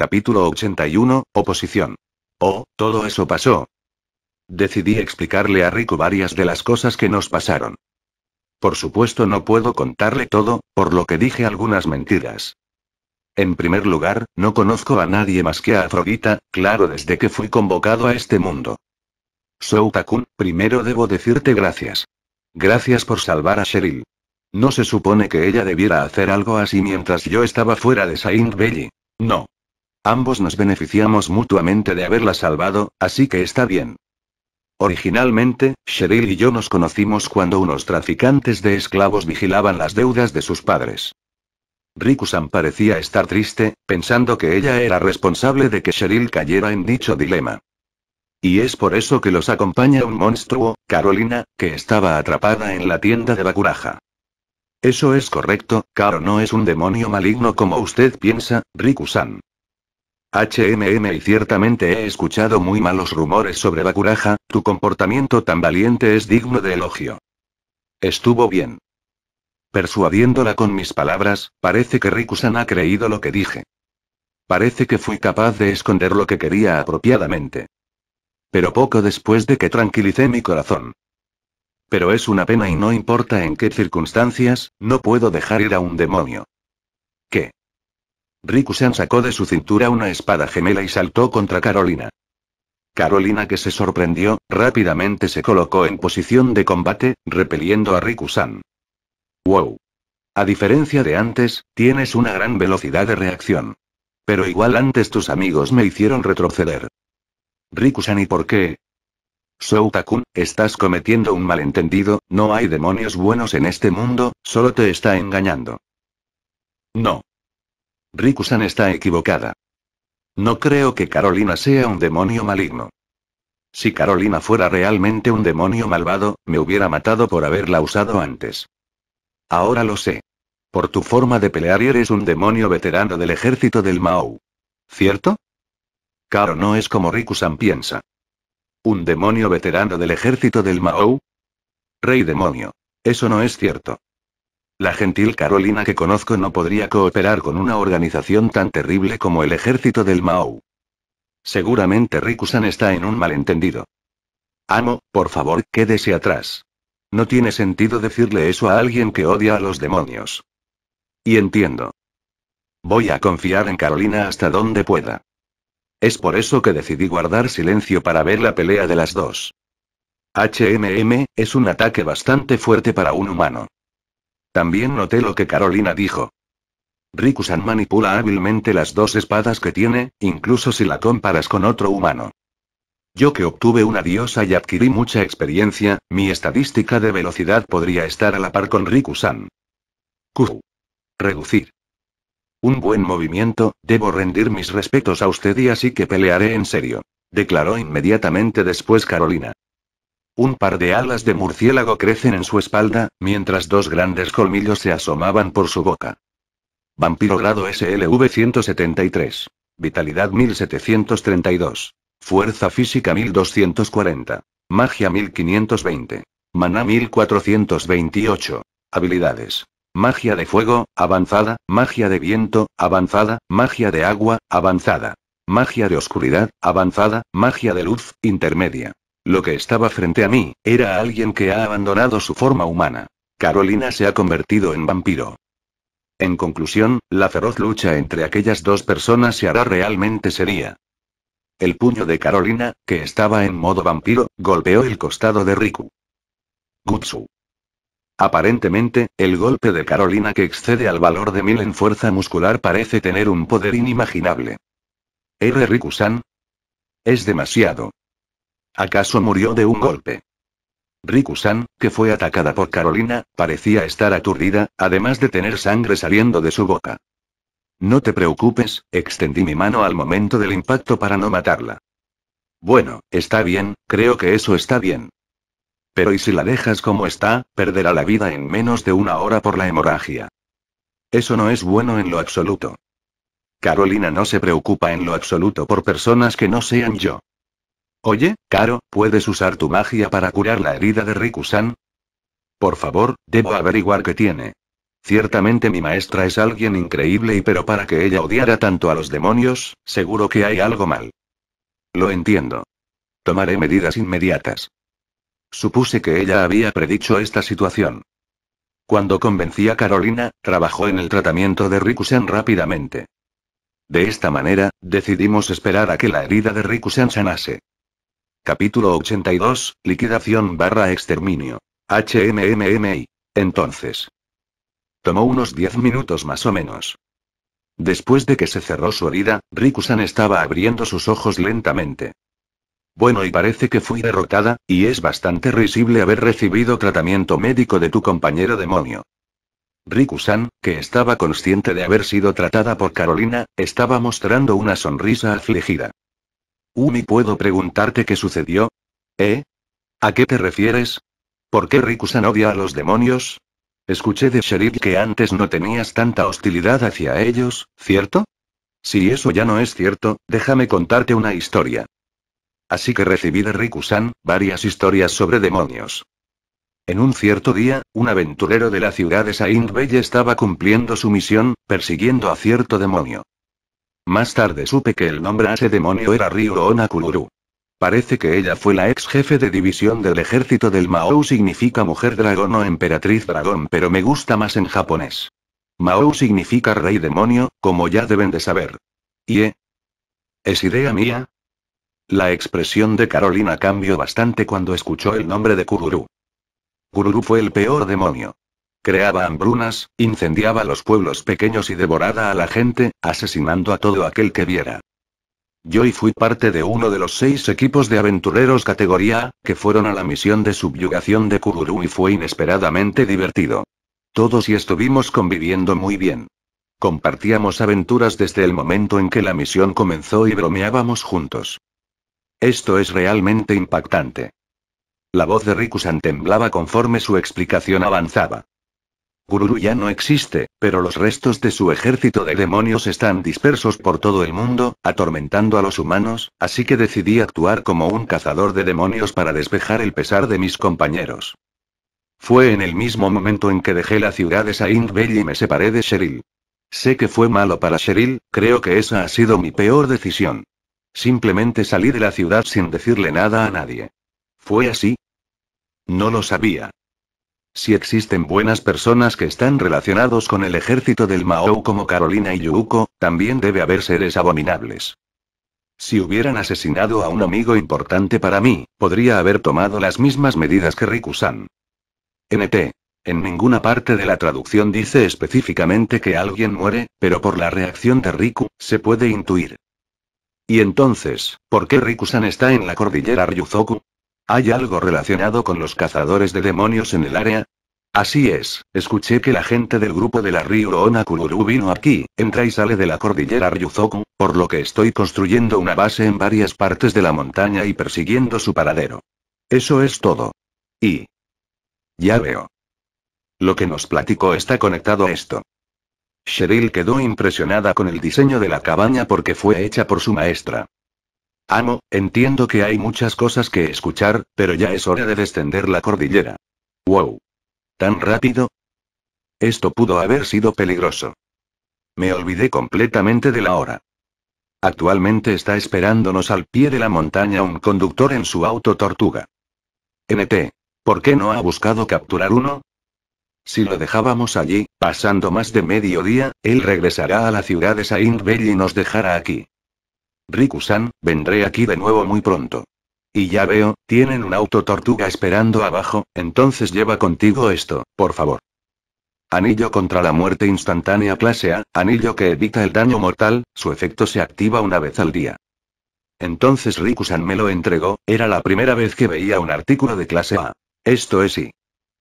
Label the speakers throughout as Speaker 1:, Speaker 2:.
Speaker 1: Capítulo 81, Oposición. Oh, todo eso pasó. Decidí explicarle a Rico varias de las cosas que nos pasaron. Por supuesto no puedo contarle todo, por lo que dije algunas mentiras. En primer lugar, no conozco a nadie más que a Afrodita, claro desde que fui convocado a este mundo. Soutakun, primero debo decirte gracias. Gracias por salvar a Cheryl. No se supone que ella debiera hacer algo así mientras yo estaba fuera de Saint Valley. No, Ambos nos beneficiamos mutuamente de haberla salvado, así que está bien. Originalmente, Cheryl y yo nos conocimos cuando unos traficantes de esclavos vigilaban las deudas de sus padres. Rikusan parecía estar triste, pensando que ella era responsable de que Cheryl cayera en dicho dilema. Y es por eso que los acompaña un monstruo, Carolina, que estaba atrapada en la tienda de Bakuraja. Eso es correcto, Caro no es un demonio maligno como usted piensa, Rikusan. HMM y ciertamente he escuchado muy malos rumores sobre Bakuraja, tu comportamiento tan valiente es digno de elogio. Estuvo bien. Persuadiéndola con mis palabras, parece que Rikusan ha creído lo que dije. Parece que fui capaz de esconder lo que quería apropiadamente. Pero poco después de que tranquilicé mi corazón. Pero es una pena y no importa en qué circunstancias, no puedo dejar ir a un demonio. ¿Qué? Rikusan sacó de su cintura una espada gemela y saltó contra Carolina. Carolina que se sorprendió, rápidamente se colocó en posición de combate, repeliendo a Rikusan. ¡Wow! A diferencia de antes, tienes una gran velocidad de reacción. Pero igual antes tus amigos me hicieron retroceder. Rikusan ¿y por qué? Soutakun, estás cometiendo un malentendido, no hay demonios buenos en este mundo, solo te está engañando. No. Rikusan está equivocada. No creo que Carolina sea un demonio maligno. Si Carolina fuera realmente un demonio malvado, me hubiera matado por haberla usado antes. Ahora lo sé. Por tu forma de pelear eres un demonio veterano del ejército del Mao. ¿Cierto? Caro no es como Rikusan piensa. ¿Un demonio veterano del ejército del Mao? Rey demonio. Eso no es cierto. La gentil Carolina que conozco no podría cooperar con una organización tan terrible como el ejército del Mao. Seguramente Rikusan está en un malentendido. Amo, por favor, quédese atrás. No tiene sentido decirle eso a alguien que odia a los demonios. Y entiendo. Voy a confiar en Carolina hasta donde pueda. Es por eso que decidí guardar silencio para ver la pelea de las dos. HMM, es un ataque bastante fuerte para un humano. También noté lo que Carolina dijo. Rikusan manipula hábilmente las dos espadas que tiene, incluso si la comparas con otro humano. Yo que obtuve una diosa y adquirí mucha experiencia, mi estadística de velocidad podría estar a la par con Rikusan. Q. Reducir. Un buen movimiento, debo rendir mis respetos a usted y así que pelearé en serio. Declaró inmediatamente después Carolina. Un par de alas de murciélago crecen en su espalda, mientras dos grandes colmillos se asomaban por su boca. Vampiro grado SLV 173. Vitalidad 1732. Fuerza física 1240. Magia 1520. Maná 1428. Habilidades. Magia de fuego, avanzada, magia de viento, avanzada, magia de agua, avanzada. Magia de oscuridad, avanzada, magia de luz, intermedia. Lo que estaba frente a mí, era alguien que ha abandonado su forma humana. Carolina se ha convertido en vampiro. En conclusión, la feroz lucha entre aquellas dos personas se hará realmente seria. El puño de Carolina, que estaba en modo vampiro, golpeó el costado de Riku. Gutsu. Aparentemente, el golpe de Carolina que excede al valor de mil en fuerza muscular parece tener un poder inimaginable. R. Riku-san. Es demasiado. ¿Acaso murió de un golpe? riku que fue atacada por Carolina, parecía estar aturdida, además de tener sangre saliendo de su boca. No te preocupes, extendí mi mano al momento del impacto para no matarla. Bueno, está bien, creo que eso está bien. Pero ¿y si la dejas como está, perderá la vida en menos de una hora por la hemorragia? Eso no es bueno en lo absoluto. Carolina no se preocupa en lo absoluto por personas que no sean yo. Oye, Caro, ¿puedes usar tu magia para curar la herida de riku Por favor, debo averiguar qué tiene. Ciertamente mi maestra es alguien increíble y pero para que ella odiara tanto a los demonios, seguro que hay algo mal. Lo entiendo. Tomaré medidas inmediatas. Supuse que ella había predicho esta situación. Cuando convencí a Carolina, trabajó en el tratamiento de Rikusan rápidamente. De esta manera, decidimos esperar a que la herida de Rikusan sanase. Capítulo 82, Liquidación barra exterminio. HMMMI. Entonces. Tomó unos 10 minutos más o menos. Después de que se cerró su herida, Rikusan estaba abriendo sus ojos lentamente. Bueno, y parece que fui derrotada, y es bastante risible haber recibido tratamiento médico de tu compañero demonio. Rikusan, que estaba consciente de haber sido tratada por Carolina, estaba mostrando una sonrisa afligida. Umi, ¿puedo preguntarte qué sucedió? ¿Eh? ¿A qué te refieres? ¿Por qué Rikusan odia a los demonios? Escuché de Sherid que antes no tenías tanta hostilidad hacia ellos, ¿cierto? Si eso ya no es cierto, déjame contarte una historia. Así que recibí de Rikusan varias historias sobre demonios. En un cierto día, un aventurero de la ciudad de Saint Bell estaba cumpliendo su misión, persiguiendo a cierto demonio. Más tarde supe que el nombre a ese demonio era Ryuro Kururu. Parece que ella fue la ex jefe de división del ejército del Mao significa mujer dragón o emperatriz dragón pero me gusta más en japonés. Mao significa rey demonio, como ya deben de saber. ¿Y e. ¿Es idea mía? La expresión de Carolina cambió bastante cuando escuchó el nombre de Kururu. Kururu fue el peor demonio. Creaba hambrunas, incendiaba los pueblos pequeños y devoraba a la gente, asesinando a todo aquel que viera. Yo y fui parte de uno de los seis equipos de aventureros categoría A, que fueron a la misión de subyugación de Kururu y fue inesperadamente divertido. Todos y estuvimos conviviendo muy bien. Compartíamos aventuras desde el momento en que la misión comenzó y bromeábamos juntos. Esto es realmente impactante. La voz de Rikusan temblaba conforme su explicación avanzaba. Gururu ya no existe, pero los restos de su ejército de demonios están dispersos por todo el mundo, atormentando a los humanos, así que decidí actuar como un cazador de demonios para despejar el pesar de mis compañeros. Fue en el mismo momento en que dejé la ciudad de Saint-Bell y me separé de Cheryl. Sé que fue malo para Cheryl, creo que esa ha sido mi peor decisión. Simplemente salí de la ciudad sin decirle nada a nadie. ¿Fue así? No lo sabía. Si existen buenas personas que están relacionados con el ejército del Mao como Carolina y Yuuko, también debe haber seres abominables. Si hubieran asesinado a un amigo importante para mí, podría haber tomado las mismas medidas que Rikusan. NT. En ninguna parte de la traducción dice específicamente que alguien muere, pero por la reacción de Riku, se puede intuir. Y entonces, ¿por qué Rikusan está en la cordillera Ryuzoku? ¿Hay algo relacionado con los cazadores de demonios en el área? Así es, escuché que la gente del grupo de la Río Ona vino aquí, entra y sale de la cordillera Ryuzoku, por lo que estoy construyendo una base en varias partes de la montaña y persiguiendo su paradero. Eso es todo. Y... Ya veo. Lo que nos platicó está conectado a esto. Cheryl quedó impresionada con el diseño de la cabaña porque fue hecha por su maestra. Amo, entiendo que hay muchas cosas que escuchar, pero ya es hora de descender la cordillera. ¡Wow! ¿Tan rápido? Esto pudo haber sido peligroso. Me olvidé completamente de la hora. Actualmente está esperándonos al pie de la montaña un conductor en su auto tortuga. NT. ¿Por qué no ha buscado capturar uno? Si lo dejábamos allí, pasando más de medio día, él regresará a la ciudad de Saint-Bell y nos dejará aquí riku vendré aquí de nuevo muy pronto. Y ya veo, tienen un auto tortuga esperando abajo, entonces lleva contigo esto, por favor. Anillo contra la muerte instantánea clase A, anillo que evita el daño mortal, su efecto se activa una vez al día. Entonces Riku-san me lo entregó, era la primera vez que veía un artículo de clase A. Esto es y.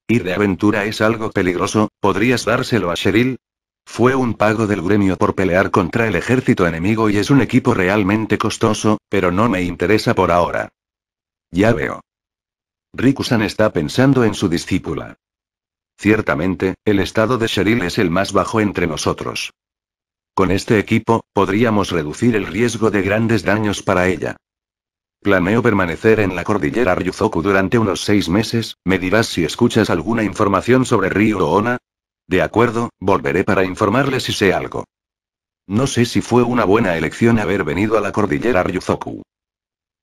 Speaker 1: Ir de aventura es algo peligroso, ¿podrías dárselo a Cheryl? Fue un pago del gremio por pelear contra el ejército enemigo y es un equipo realmente costoso, pero no me interesa por ahora. Ya veo. Rikusan está pensando en su discípula. Ciertamente, el estado de Sheryl es el más bajo entre nosotros. Con este equipo, podríamos reducir el riesgo de grandes daños para ella. Planeo permanecer en la cordillera Ryuzoku durante unos seis meses, me dirás si escuchas alguna información sobre Ryu Ona, de acuerdo, volveré para informarle si sé algo. No sé si fue una buena elección haber venido a la cordillera Ryuzoku.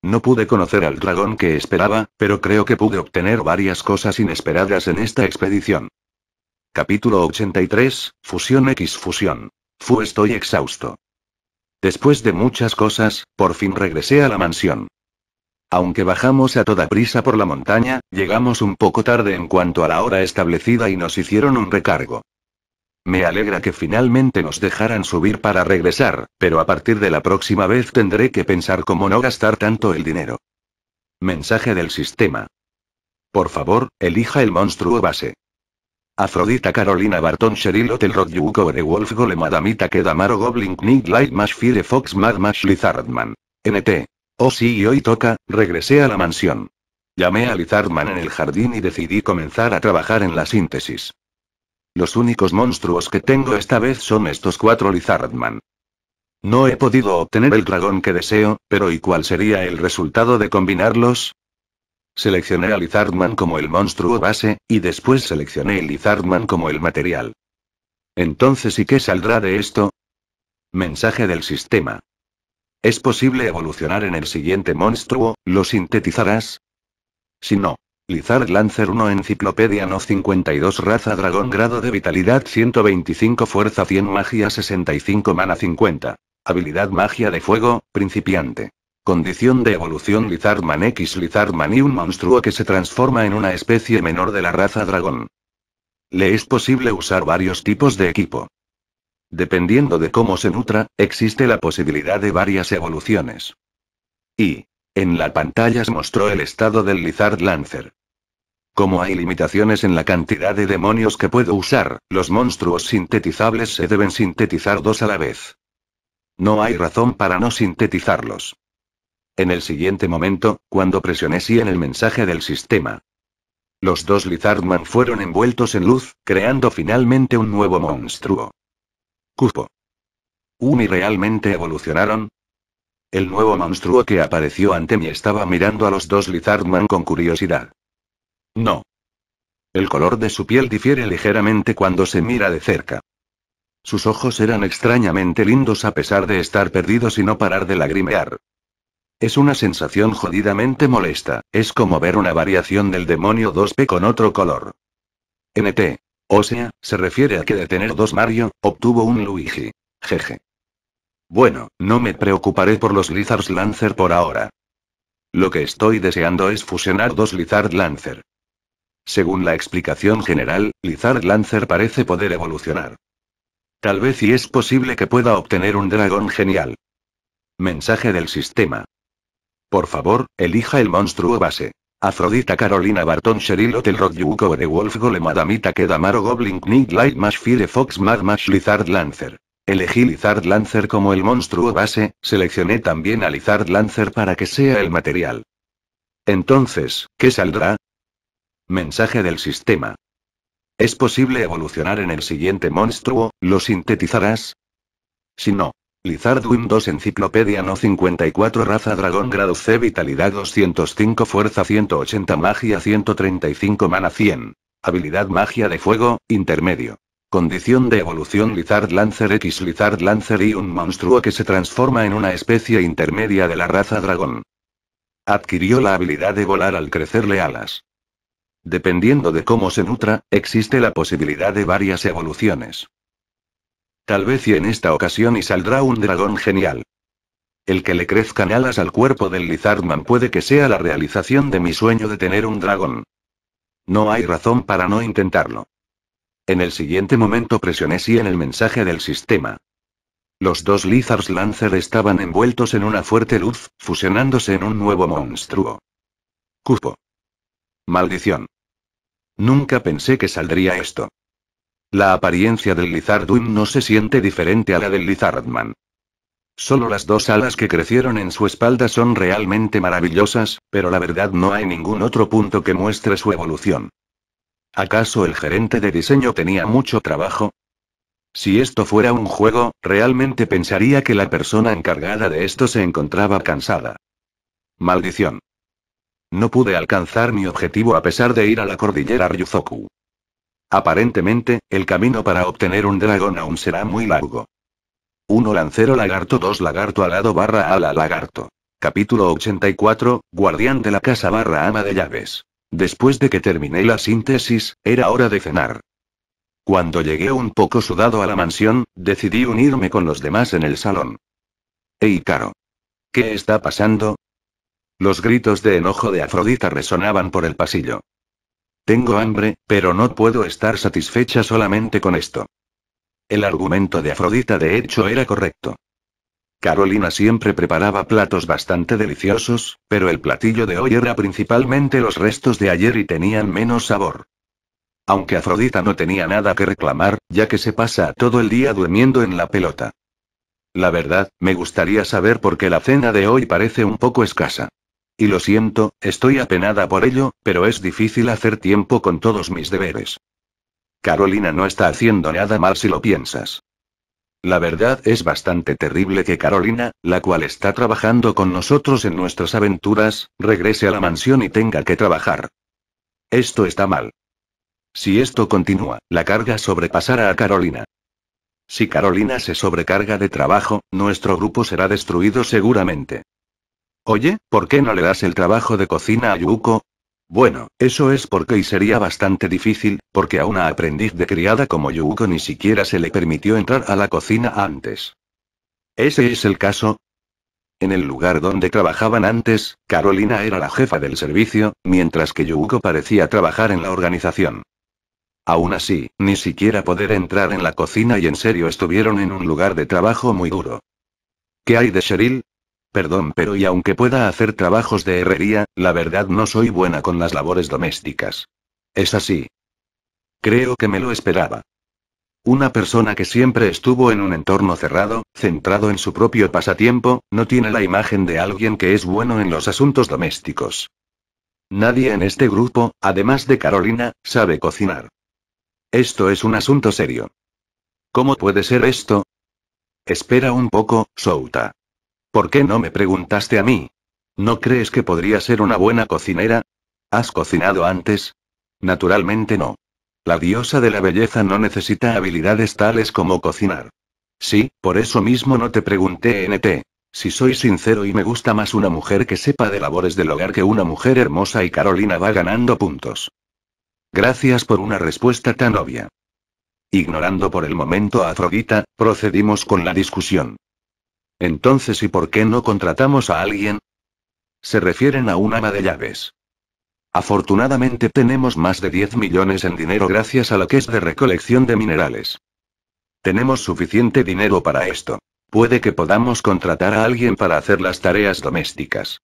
Speaker 1: No pude conocer al dragón que esperaba, pero creo que pude obtener varias cosas inesperadas en esta expedición. Capítulo 83, Fusión X Fusión. Fu estoy exhausto. Después de muchas cosas, por fin regresé a la mansión. Aunque bajamos a toda prisa por la montaña, llegamos un poco tarde en cuanto a la hora establecida y nos hicieron un recargo. Me alegra que finalmente nos dejaran subir para regresar, pero a partir de la próxima vez tendré que pensar cómo no gastar tanto el dinero. Mensaje del sistema. Por favor, elija el monstruo base. Afrodita Carolina Barton Cheryl Hotel Rod Yuko Wolf Golem Adamita Kedamaro Goblin Knig Light Mash Fox Mad Mash Lizardman. NT. Oh sí, y hoy toca, regresé a la mansión. Llamé a Lizardman en el jardín y decidí comenzar a trabajar en la síntesis. Los únicos monstruos que tengo esta vez son estos cuatro Lizardman. No he podido obtener el dragón que deseo, pero ¿y cuál sería el resultado de combinarlos? Seleccioné a Lizardman como el monstruo base, y después seleccioné Lizardman como el material. Entonces, ¿y qué saldrá de esto? Mensaje del sistema. ¿Es posible evolucionar en el siguiente monstruo? ¿Lo sintetizarás? Si no. Lizard Lancer 1 Enciclopedia No 52 Raza Dragón Grado de Vitalidad 125 Fuerza 100 Magia 65 Mana 50 Habilidad Magia de Fuego, Principiante Condición de evolución Lizardman X Lizardman y un monstruo que se transforma en una especie menor de la raza dragón. Le es posible usar varios tipos de equipo. Dependiendo de cómo se nutra, existe la posibilidad de varias evoluciones. Y. En la pantalla se mostró el estado del Lizard Lancer. Como hay limitaciones en la cantidad de demonios que puedo usar, los monstruos sintetizables se deben sintetizar dos a la vez. No hay razón para no sintetizarlos. En el siguiente momento, cuando presioné sí en el mensaje del sistema, los dos Lizardman fueron envueltos en luz, creando finalmente un nuevo monstruo. Cupo. ¿Umi realmente evolucionaron? El nuevo monstruo que apareció ante mí estaba mirando a los dos Lizardman con curiosidad. No. El color de su piel difiere ligeramente cuando se mira de cerca. Sus ojos eran extrañamente lindos a pesar de estar perdidos y no parar de lagrimear. Es una sensación jodidamente molesta, es como ver una variación del demonio 2P con otro color. NT. O sea, se refiere a que de tener dos Mario, obtuvo un Luigi. Jeje. Bueno, no me preocuparé por los Lizard Lancer por ahora. Lo que estoy deseando es fusionar dos Lizard Lancer. Según la explicación general, Lizard Lancer parece poder evolucionar. Tal vez y es posible que pueda obtener un dragón genial. Mensaje del sistema. Por favor, elija el monstruo base. Afrodita Carolina Barton Cheryl Hotel Rod Yuko de Wolf Golem Adamita Kedamaro Goblin Knig Light Mash Firefox Mad Lizard Lancer. Elegí Lizard Lancer como el monstruo base, seleccioné también a Lizard Lancer para que sea el material. Entonces, ¿qué saldrá? Mensaje del sistema. ¿Es posible evolucionar en el siguiente monstruo? ¿Lo sintetizarás? Si no, Lizard Windows Enciclopedia No 54 Raza Dragón Grado C Vitalidad 205 Fuerza 180 Magia 135 Mana 100 Habilidad Magia de Fuego, Intermedio Condición de evolución Lizard Lancer X Lizard Lancer y un monstruo que se transforma en una especie intermedia de la raza dragón. Adquirió la habilidad de volar al crecerle alas. Dependiendo de cómo se nutra, existe la posibilidad de varias evoluciones. Tal vez y en esta ocasión y saldrá un dragón genial. El que le crezcan alas al cuerpo del Lizardman puede que sea la realización de mi sueño de tener un dragón. No hay razón para no intentarlo. En el siguiente momento presioné sí en el mensaje del sistema. Los dos Lizards Lancer estaban envueltos en una fuerte luz, fusionándose en un nuevo monstruo. Cupo. Maldición. Nunca pensé que saldría esto. La apariencia del Lizardwing no se siente diferente a la del Lizardman. Solo las dos alas que crecieron en su espalda son realmente maravillosas, pero la verdad no hay ningún otro punto que muestre su evolución. ¿Acaso el gerente de diseño tenía mucho trabajo? Si esto fuera un juego, realmente pensaría que la persona encargada de esto se encontraba cansada. Maldición. No pude alcanzar mi objetivo a pesar de ir a la cordillera Ryuzoku. Aparentemente, el camino para obtener un dragón aún será muy largo. 1 Lancero Lagarto 2 Lagarto Alado barra ala Lagarto. Capítulo 84, Guardián de la casa barra ama de llaves. Después de que terminé la síntesis, era hora de cenar. Cuando llegué un poco sudado a la mansión, decidí unirme con los demás en el salón. ¡Ey, Caro! ¿Qué está pasando? Los gritos de enojo de Afrodita resonaban por el pasillo. Tengo hambre, pero no puedo estar satisfecha solamente con esto. El argumento de Afrodita de hecho era correcto. Carolina siempre preparaba platos bastante deliciosos, pero el platillo de hoy era principalmente los restos de ayer y tenían menos sabor. Aunque Afrodita no tenía nada que reclamar, ya que se pasa todo el día durmiendo en la pelota. La verdad, me gustaría saber por qué la cena de hoy parece un poco escasa. Y lo siento, estoy apenada por ello, pero es difícil hacer tiempo con todos mis deberes. Carolina no está haciendo nada mal si lo piensas. La verdad es bastante terrible que Carolina, la cual está trabajando con nosotros en nuestras aventuras, regrese a la mansión y tenga que trabajar. Esto está mal. Si esto continúa, la carga sobrepasará a Carolina. Si Carolina se sobrecarga de trabajo, nuestro grupo será destruido seguramente. Oye, ¿por qué no le das el trabajo de cocina a Yuko? Bueno, eso es porque y sería bastante difícil, porque a una aprendiz de criada como Yuko ni siquiera se le permitió entrar a la cocina antes. Ese es el caso. En el lugar donde trabajaban antes, Carolina era la jefa del servicio, mientras que Yuko parecía trabajar en la organización. Aún así, ni siquiera poder entrar en la cocina y en serio estuvieron en un lugar de trabajo muy duro. ¿Qué hay de Cheryl? Perdón, pero y aunque pueda hacer trabajos de herrería, la verdad no soy buena con las labores domésticas. Es así. Creo que me lo esperaba. Una persona que siempre estuvo en un entorno cerrado, centrado en su propio pasatiempo, no tiene la imagen de alguien que es bueno en los asuntos domésticos. Nadie en este grupo, además de Carolina, sabe cocinar. Esto es un asunto serio. ¿Cómo puede ser esto? Espera un poco, Souta. ¿Por qué no me preguntaste a mí? ¿No crees que podría ser una buena cocinera? ¿Has cocinado antes? Naturalmente no. La diosa de la belleza no necesita habilidades tales como cocinar. Sí, por eso mismo no te pregunté, NT. Si soy sincero y me gusta más una mujer que sepa de labores del hogar que una mujer hermosa y Carolina va ganando puntos. Gracias por una respuesta tan obvia. Ignorando por el momento a Afrodita, procedimos con la discusión. Entonces, ¿y por qué no contratamos a alguien? Se refieren a un ama de llaves. Afortunadamente tenemos más de 10 millones en dinero gracias a lo que es de recolección de minerales. Tenemos suficiente dinero para esto. Puede que podamos contratar a alguien para hacer las tareas domésticas.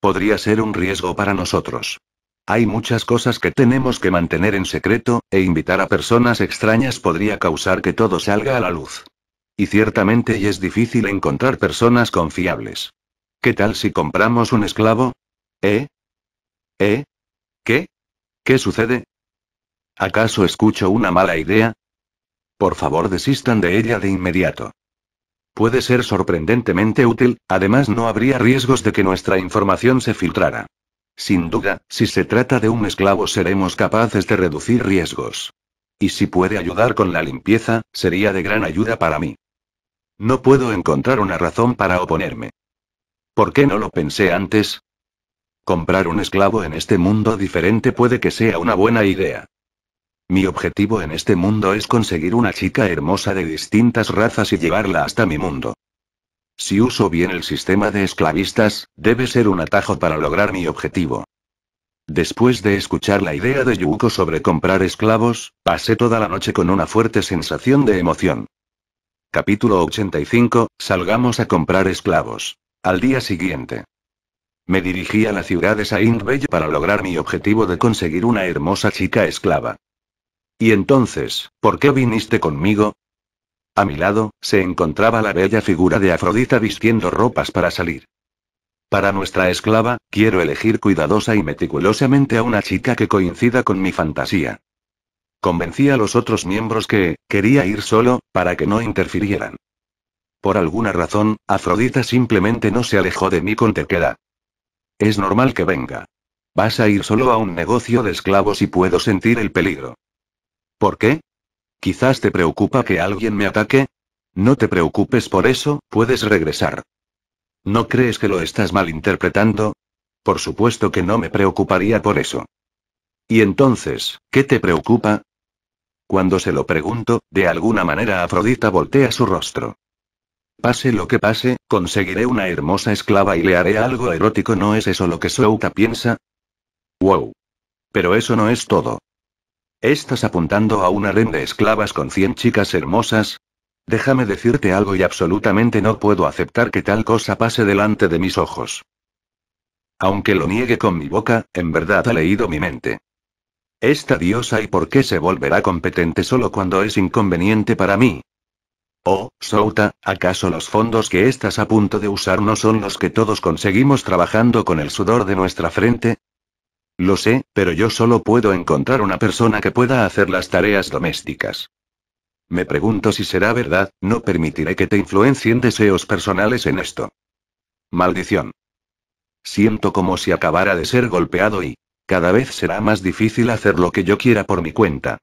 Speaker 1: Podría ser un riesgo para nosotros. Hay muchas cosas que tenemos que mantener en secreto, e invitar a personas extrañas podría causar que todo salga a la luz. Y ciertamente es difícil encontrar personas confiables. ¿Qué tal si compramos un esclavo? ¿Eh? ¿Eh? ¿Qué? ¿Qué sucede? ¿Acaso escucho una mala idea? Por favor, desistan de ella de inmediato. Puede ser sorprendentemente útil, además no habría riesgos de que nuestra información se filtrara. Sin duda, si se trata de un esclavo seremos capaces de reducir riesgos. Y si puede ayudar con la limpieza, sería de gran ayuda para mí. No puedo encontrar una razón para oponerme. ¿Por qué no lo pensé antes? Comprar un esclavo en este mundo diferente puede que sea una buena idea. Mi objetivo en este mundo es conseguir una chica hermosa de distintas razas y llevarla hasta mi mundo. Si uso bien el sistema de esclavistas, debe ser un atajo para lograr mi objetivo. Después de escuchar la idea de Yuko sobre comprar esclavos, pasé toda la noche con una fuerte sensación de emoción. Capítulo 85, Salgamos a comprar esclavos. Al día siguiente. Me dirigí a la ciudad de Saint Bell para lograr mi objetivo de conseguir una hermosa chica esclava. Y entonces, ¿por qué viniste conmigo? A mi lado, se encontraba la bella figura de Afrodita vistiendo ropas para salir. Para nuestra esclava, quiero elegir cuidadosa y meticulosamente a una chica que coincida con mi fantasía. Convencí a los otros miembros que, quería ir solo, para que no interfirieran. Por alguna razón, Afrodita simplemente no se alejó de mí con terquedad. Es normal que venga. Vas a ir solo a un negocio de esclavos y puedo sentir el peligro. ¿Por qué? Quizás te preocupa que alguien me ataque. No te preocupes por eso, puedes regresar. ¿No crees que lo estás malinterpretando? Por supuesto que no me preocuparía por eso. Y entonces, ¿qué te preocupa? Cuando se lo pregunto, de alguna manera Afrodita voltea su rostro. Pase lo que pase, conseguiré una hermosa esclava y le haré algo erótico. ¿No es eso lo que Souta piensa? Wow. Pero eso no es todo. ¿Estás apuntando a una red de esclavas con 100 chicas hermosas? Déjame decirte algo y absolutamente no puedo aceptar que tal cosa pase delante de mis ojos. Aunque lo niegue con mi boca, en verdad ha leído mi mente. Esta diosa y por qué se volverá competente solo cuando es inconveniente para mí. Oh, Souta, ¿acaso los fondos que estás a punto de usar no son los que todos conseguimos trabajando con el sudor de nuestra frente? Lo sé, pero yo solo puedo encontrar una persona que pueda hacer las tareas domésticas. Me pregunto si será verdad, no permitiré que te influencien deseos personales en esto. Maldición. Siento como si acabara de ser golpeado y, cada vez será más difícil hacer lo que yo quiera por mi cuenta.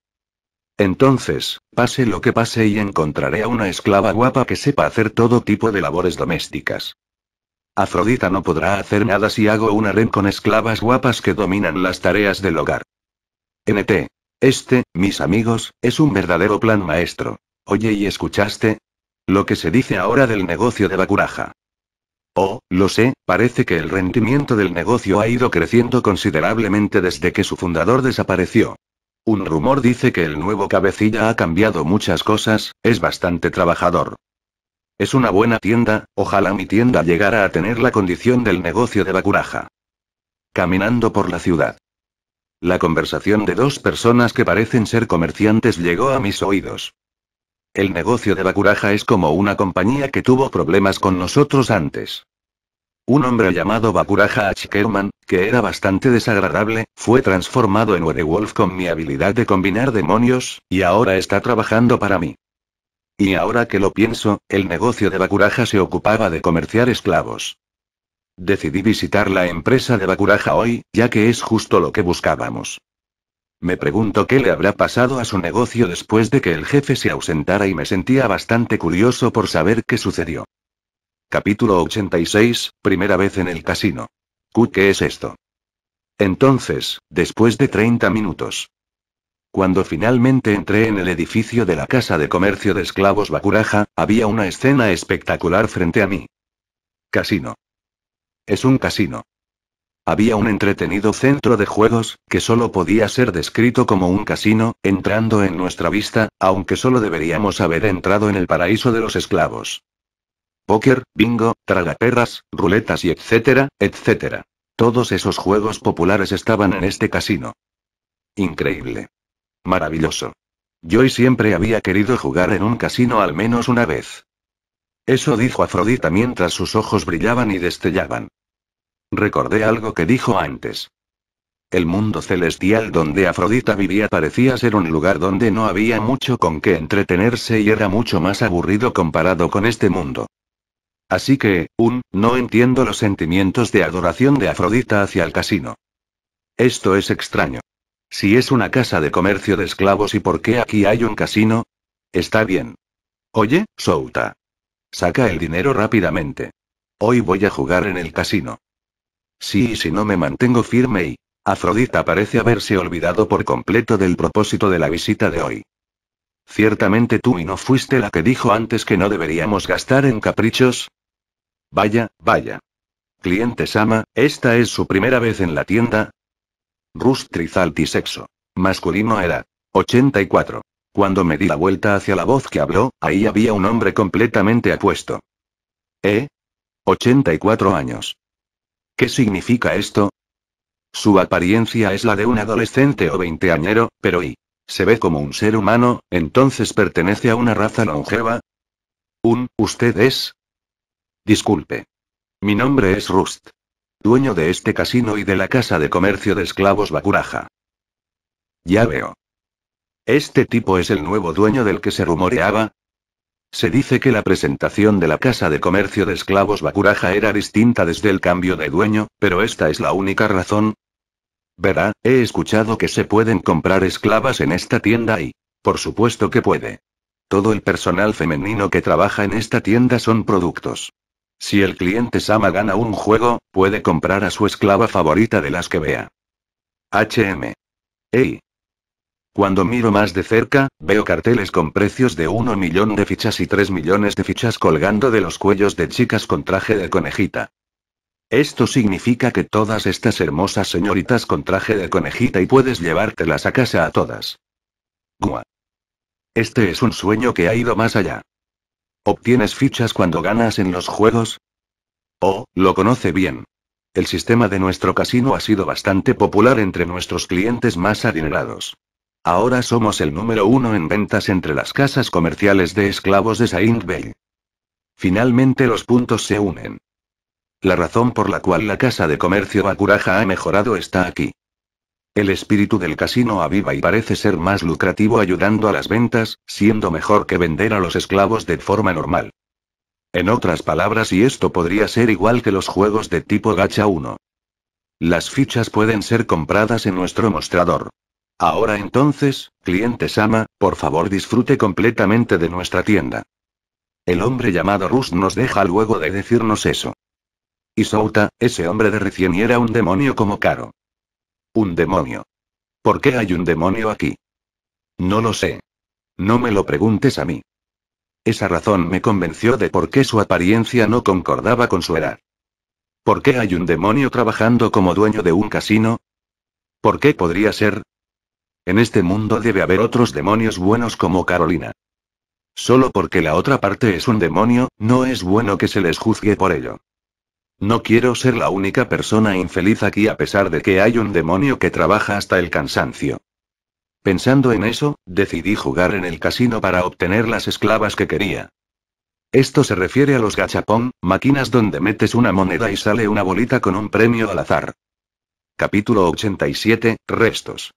Speaker 1: Entonces, pase lo que pase y encontraré a una esclava guapa que sepa hacer todo tipo de labores domésticas. Afrodita no podrá hacer nada si hago un harem con esclavas guapas que dominan las tareas del hogar. NT. Este, mis amigos, es un verdadero plan maestro. Oye, ¿y escuchaste? Lo que se dice ahora del negocio de Bakuraja. Oh, lo sé, parece que el rendimiento del negocio ha ido creciendo considerablemente desde que su fundador desapareció. Un rumor dice que el nuevo cabecilla ha cambiado muchas cosas, es bastante trabajador. Es una buena tienda, ojalá mi tienda llegara a tener la condición del negocio de Bakuraja. Caminando por la ciudad. La conversación de dos personas que parecen ser comerciantes llegó a mis oídos. El negocio de Bakuraja es como una compañía que tuvo problemas con nosotros antes. Un hombre llamado Bakuraja Kerman, que era bastante desagradable, fue transformado en werewolf con mi habilidad de combinar demonios, y ahora está trabajando para mí. Y ahora que lo pienso, el negocio de Bakuraja se ocupaba de comerciar esclavos. Decidí visitar la empresa de Bakuraja hoy, ya que es justo lo que buscábamos. Me pregunto qué le habrá pasado a su negocio después de que el jefe se ausentara y me sentía bastante curioso por saber qué sucedió. Capítulo 86, primera vez en el casino. ¿qué es esto? Entonces, después de 30 minutos, cuando finalmente entré en el edificio de la Casa de Comercio de Esclavos Bakuraja, había una escena espectacular frente a mí. Casino. Es un casino. Había un entretenido centro de juegos, que solo podía ser descrito como un casino, entrando en nuestra vista, aunque solo deberíamos haber entrado en el paraíso de los esclavos. Póker, bingo, tragaperras, ruletas y etcétera, etcétera. Todos esos juegos populares estaban en este casino. Increíble. Maravilloso. Yo siempre había querido jugar en un casino al menos una vez. Eso dijo Afrodita mientras sus ojos brillaban y destellaban. Recordé algo que dijo antes. El mundo celestial donde Afrodita vivía parecía ser un lugar donde no había mucho con qué entretenerse y era mucho más aburrido comparado con este mundo. Así que, un, no entiendo los sentimientos de adoración de Afrodita hacia el casino. Esto es extraño. Si es una casa de comercio de esclavos y por qué aquí hay un casino? Está bien. Oye, Souta. Saca el dinero rápidamente. Hoy voy a jugar en el casino. Sí y si no me mantengo firme y... Afrodita parece haberse olvidado por completo del propósito de la visita de hoy. Ciertamente tú y no fuiste la que dijo antes que no deberíamos gastar en caprichos. Vaya, vaya. Cliente Sama, ¿esta es su primera vez en la tienda? rustrizaltisexo Masculino edad. 84. Cuando me di la vuelta hacia la voz que habló, ahí había un hombre completamente apuesto. ¿Eh? 84 años. ¿Qué significa esto? Su apariencia es la de un adolescente o veinteañero, pero ¿y? ¿Se ve como un ser humano, entonces pertenece a una raza longeva? Un, usted es. Disculpe. Mi nombre es Rust. Dueño de este casino y de la casa de comercio de esclavos Bakuraja. Ya veo. Este tipo es el nuevo dueño del que se rumoreaba, se dice que la presentación de la Casa de Comercio de Esclavos Bakuraja era distinta desde el cambio de dueño, pero esta es la única razón. Verá, he escuchado que se pueden comprar esclavas en esta tienda y, por supuesto que puede. Todo el personal femenino que trabaja en esta tienda son productos. Si el cliente Sama gana un juego, puede comprar a su esclava favorita de las que vea. HM. Ey, cuando miro más de cerca, veo carteles con precios de 1 millón de fichas y 3 millones de fichas colgando de los cuellos de chicas con traje de conejita. Esto significa que todas estas hermosas señoritas con traje de conejita y puedes llevártelas a casa a todas. Gua. Este es un sueño que ha ido más allá. ¿Obtienes fichas cuando ganas en los juegos? Oh, lo conoce bien. El sistema de nuestro casino ha sido bastante popular entre nuestros clientes más adinerados. Ahora somos el número uno en ventas entre las casas comerciales de esclavos de Saint Bay. Finalmente los puntos se unen. La razón por la cual la casa de comercio Bakuraja ha mejorado está aquí. El espíritu del casino aviva y parece ser más lucrativo ayudando a las ventas, siendo mejor que vender a los esclavos de forma normal. En otras palabras, y esto podría ser igual que los juegos de tipo gacha 1. Las fichas pueden ser compradas en nuestro mostrador. Ahora entonces, cliente Sama, por favor disfrute completamente de nuestra tienda. El hombre llamado Rus nos deja luego de decirnos eso. Y Souta, ese hombre de recién era un demonio como Caro. Un demonio. ¿Por qué hay un demonio aquí? No lo sé. No me lo preguntes a mí. Esa razón me convenció de por qué su apariencia no concordaba con su edad. ¿Por qué hay un demonio trabajando como dueño de un casino? ¿Por qué podría ser? En este mundo debe haber otros demonios buenos como Carolina. Solo porque la otra parte es un demonio, no es bueno que se les juzgue por ello. No quiero ser la única persona infeliz aquí a pesar de que hay un demonio que trabaja hasta el cansancio. Pensando en eso, decidí jugar en el casino para obtener las esclavas que quería. Esto se refiere a los gachapón, máquinas donde metes una moneda y sale una bolita con un premio al azar. Capítulo 87, Restos.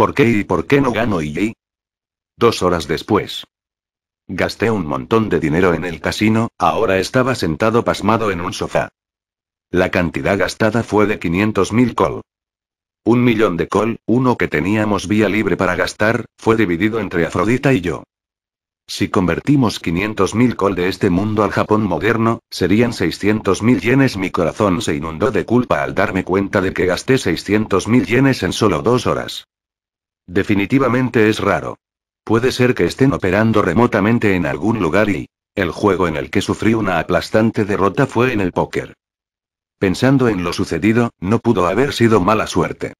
Speaker 1: ¿Por qué y por qué no gano y e Dos horas después. Gasté un montón de dinero en el casino, ahora estaba sentado pasmado en un sofá. La cantidad gastada fue de 500.000 col. Un millón de col, uno que teníamos vía libre para gastar, fue dividido entre Afrodita y yo. Si convertimos 500.000 col de este mundo al Japón moderno, serían 600.000 yenes. Mi corazón se inundó de culpa al darme cuenta de que gasté 600.000 yenes en solo dos horas. Definitivamente es raro. Puede ser que estén operando remotamente en algún lugar y... El juego en el que sufrí una aplastante derrota fue en el póker. Pensando en lo sucedido, no pudo haber sido mala suerte.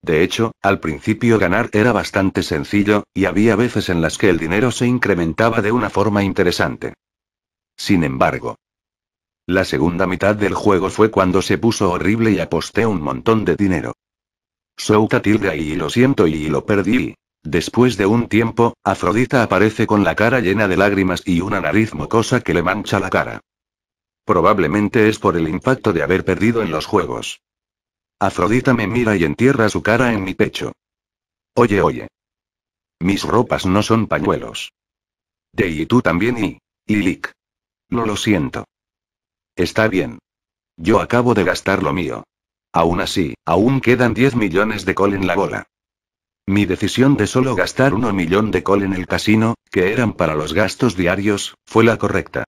Speaker 1: De hecho, al principio ganar era bastante sencillo, y había veces en las que el dinero se incrementaba de una forma interesante. Sin embargo, la segunda mitad del juego fue cuando se puso horrible y aposté un montón de dinero. Souta tilda y lo siento y lo perdí. Después de un tiempo, Afrodita aparece con la cara llena de lágrimas y una nariz mocosa que le mancha la cara. Probablemente es por el impacto de haber perdido en los juegos. Afrodita me mira y entierra su cara en mi pecho. Oye, oye. Mis ropas no son pañuelos. De y tú también y... y Lick. No lo siento. Está bien. Yo acabo de gastar lo mío. Aún así, aún quedan 10 millones de col en la bola. Mi decisión de solo gastar 1 millón de col en el casino, que eran para los gastos diarios, fue la correcta.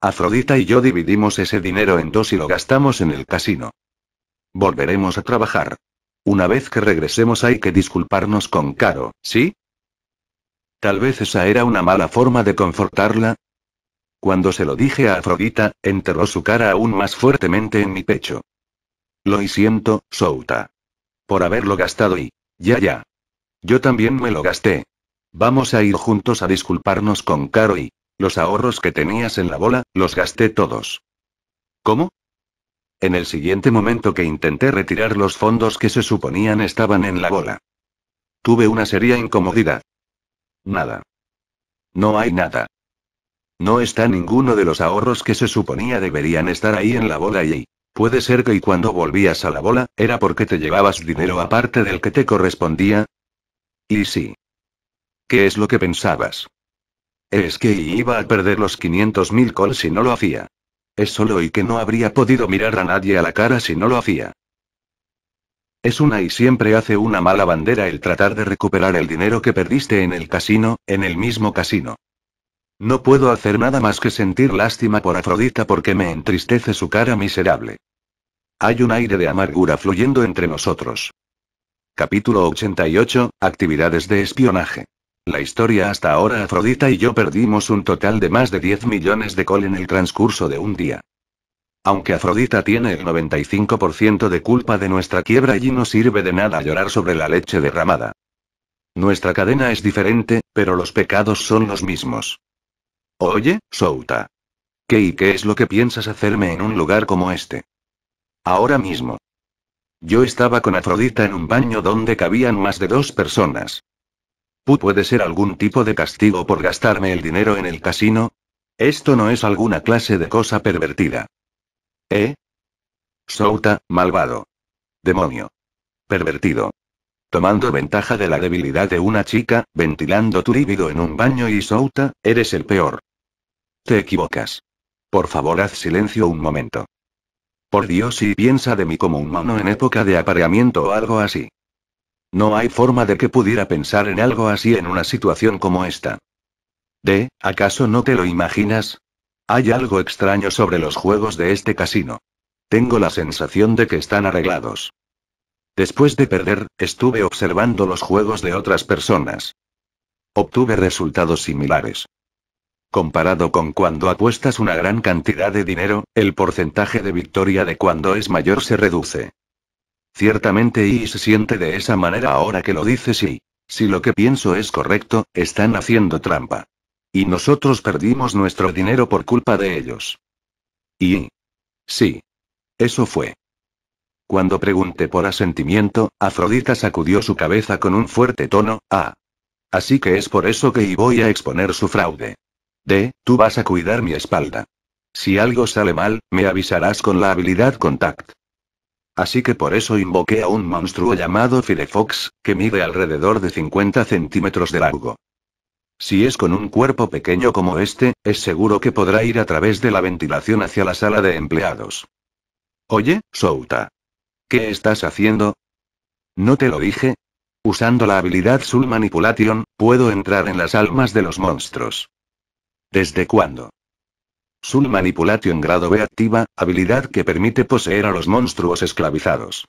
Speaker 1: Afrodita y yo dividimos ese dinero en dos y lo gastamos en el casino. Volveremos a trabajar. Una vez que regresemos hay que disculparnos con Caro, ¿sí? Tal vez esa era una mala forma de confortarla. Cuando se lo dije a Afrodita, enterró su cara aún más fuertemente en mi pecho. Lo y siento, Souta. Por haberlo gastado y... Ya, ya. Yo también me lo gasté. Vamos a ir juntos a disculparnos con Caro y... Los ahorros que tenías en la bola, los gasté todos. ¿Cómo? En el siguiente momento que intenté retirar los fondos que se suponían estaban en la bola. Tuve una seria incomodidad. Nada. No hay nada. No está ninguno de los ahorros que se suponía deberían estar ahí en la bola y... Puede ser que y cuando volvías a la bola, era porque te llevabas dinero aparte del que te correspondía. Y sí. ¿Qué es lo que pensabas? Es que iba a perder los 500.000 col si no lo hacía. Es solo y que no habría podido mirar a nadie a la cara si no lo hacía. Es una y siempre hace una mala bandera el tratar de recuperar el dinero que perdiste en el casino, en el mismo casino. No puedo hacer nada más que sentir lástima por Afrodita porque me entristece su cara miserable. Hay un aire de amargura fluyendo entre nosotros. Capítulo 88. Actividades de espionaje. La historia hasta ahora Afrodita y yo perdimos un total de más de 10 millones de col en el transcurso de un día. Aunque Afrodita tiene el 95% de culpa de nuestra quiebra y no sirve de nada llorar sobre la leche derramada. Nuestra cadena es diferente, pero los pecados son los mismos. Oye, Souta. ¿Qué y qué es lo que piensas hacerme en un lugar como este? Ahora mismo. Yo estaba con Afrodita en un baño donde cabían más de dos personas. puede ser algún tipo de castigo por gastarme el dinero en el casino? Esto no es alguna clase de cosa pervertida. ¿Eh? Souta, malvado. Demonio. Pervertido. Tomando ventaja de la debilidad de una chica, ventilando tu líbido en un baño y Souta, eres el peor. Te equivocas. Por favor, haz silencio un momento. Por Dios, y piensa de mí como un mono en época de apareamiento o algo así. No hay forma de que pudiera pensar en algo así en una situación como esta. ¿De acaso no te lo imaginas? Hay algo extraño sobre los juegos de este casino. Tengo la sensación de que están arreglados. Después de perder, estuve observando los juegos de otras personas. Obtuve resultados similares. Comparado con cuando apuestas una gran cantidad de dinero, el porcentaje de victoria de cuando es mayor se reduce. Ciertamente y se siente de esa manera ahora que lo dices y, si lo que pienso es correcto, están haciendo trampa. Y nosotros perdimos nuestro dinero por culpa de ellos. Y... Sí. Eso fue. Cuando pregunté por asentimiento, Afrodita sacudió su cabeza con un fuerte tono, ah. Así que es por eso que voy a exponer su fraude tú vas a cuidar mi espalda. Si algo sale mal, me avisarás con la habilidad Contact. Así que por eso invoqué a un monstruo llamado Firefox, que mide alrededor de 50 centímetros de largo. Si es con un cuerpo pequeño como este, es seguro que podrá ir a través de la ventilación hacia la sala de empleados. Oye, Souta. ¿Qué estás haciendo? ¿No te lo dije? Usando la habilidad Soul Manipulation, puedo entrar en las almas de los monstruos. ¿Desde cuándo? Soul Manipulation grado B activa, habilidad que permite poseer a los monstruos esclavizados.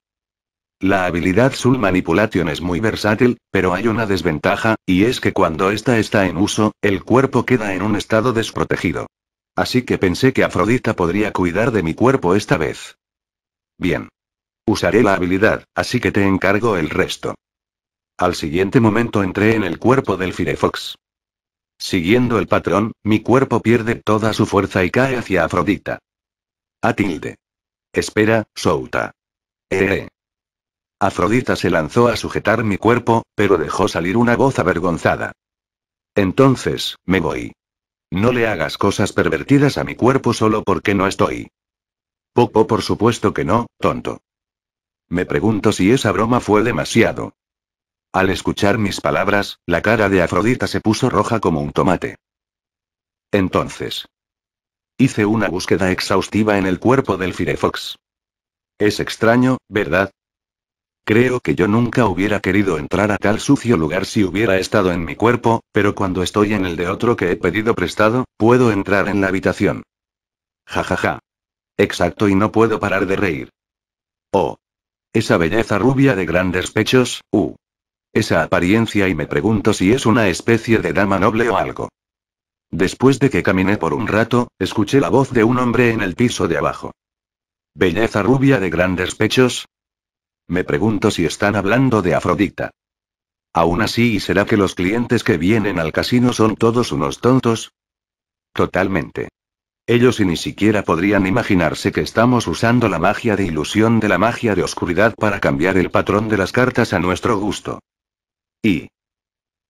Speaker 1: La habilidad Soul Manipulation es muy versátil, pero hay una desventaja, y es que cuando esta está en uso, el cuerpo queda en un estado desprotegido. Así que pensé que Afrodita podría cuidar de mi cuerpo esta vez. Bien. Usaré la habilidad, así que te encargo el resto. Al siguiente momento entré en el cuerpo del Firefox. Siguiendo el patrón, mi cuerpo pierde toda su fuerza y cae hacia Afrodita. Atilde. Espera, Souta. Eh. Afrodita se lanzó a sujetar mi cuerpo, pero dejó salir una voz avergonzada. Entonces, me voy. No le hagas cosas pervertidas a mi cuerpo solo porque no estoy. Poco por supuesto que no, tonto. Me pregunto si esa broma fue demasiado. Al escuchar mis palabras, la cara de Afrodita se puso roja como un tomate. Entonces. Hice una búsqueda exhaustiva en el cuerpo del Firefox. Es extraño, ¿verdad? Creo que yo nunca hubiera querido entrar a tal sucio lugar si hubiera estado en mi cuerpo, pero cuando estoy en el de otro que he pedido prestado, puedo entrar en la habitación. Ja ja ja. Exacto y no puedo parar de reír. Oh. Esa belleza rubia de grandes pechos, uh esa apariencia y me pregunto si es una especie de dama noble o algo. Después de que caminé por un rato, escuché la voz de un hombre en el piso de abajo. Belleza rubia de grandes pechos. Me pregunto si están hablando de Afrodita. Aún así, ¿será que los clientes que vienen al casino son todos unos tontos? Totalmente. Ellos y ni siquiera podrían imaginarse que estamos usando la magia de ilusión de la magia de oscuridad para cambiar el patrón de las cartas a nuestro gusto. Y...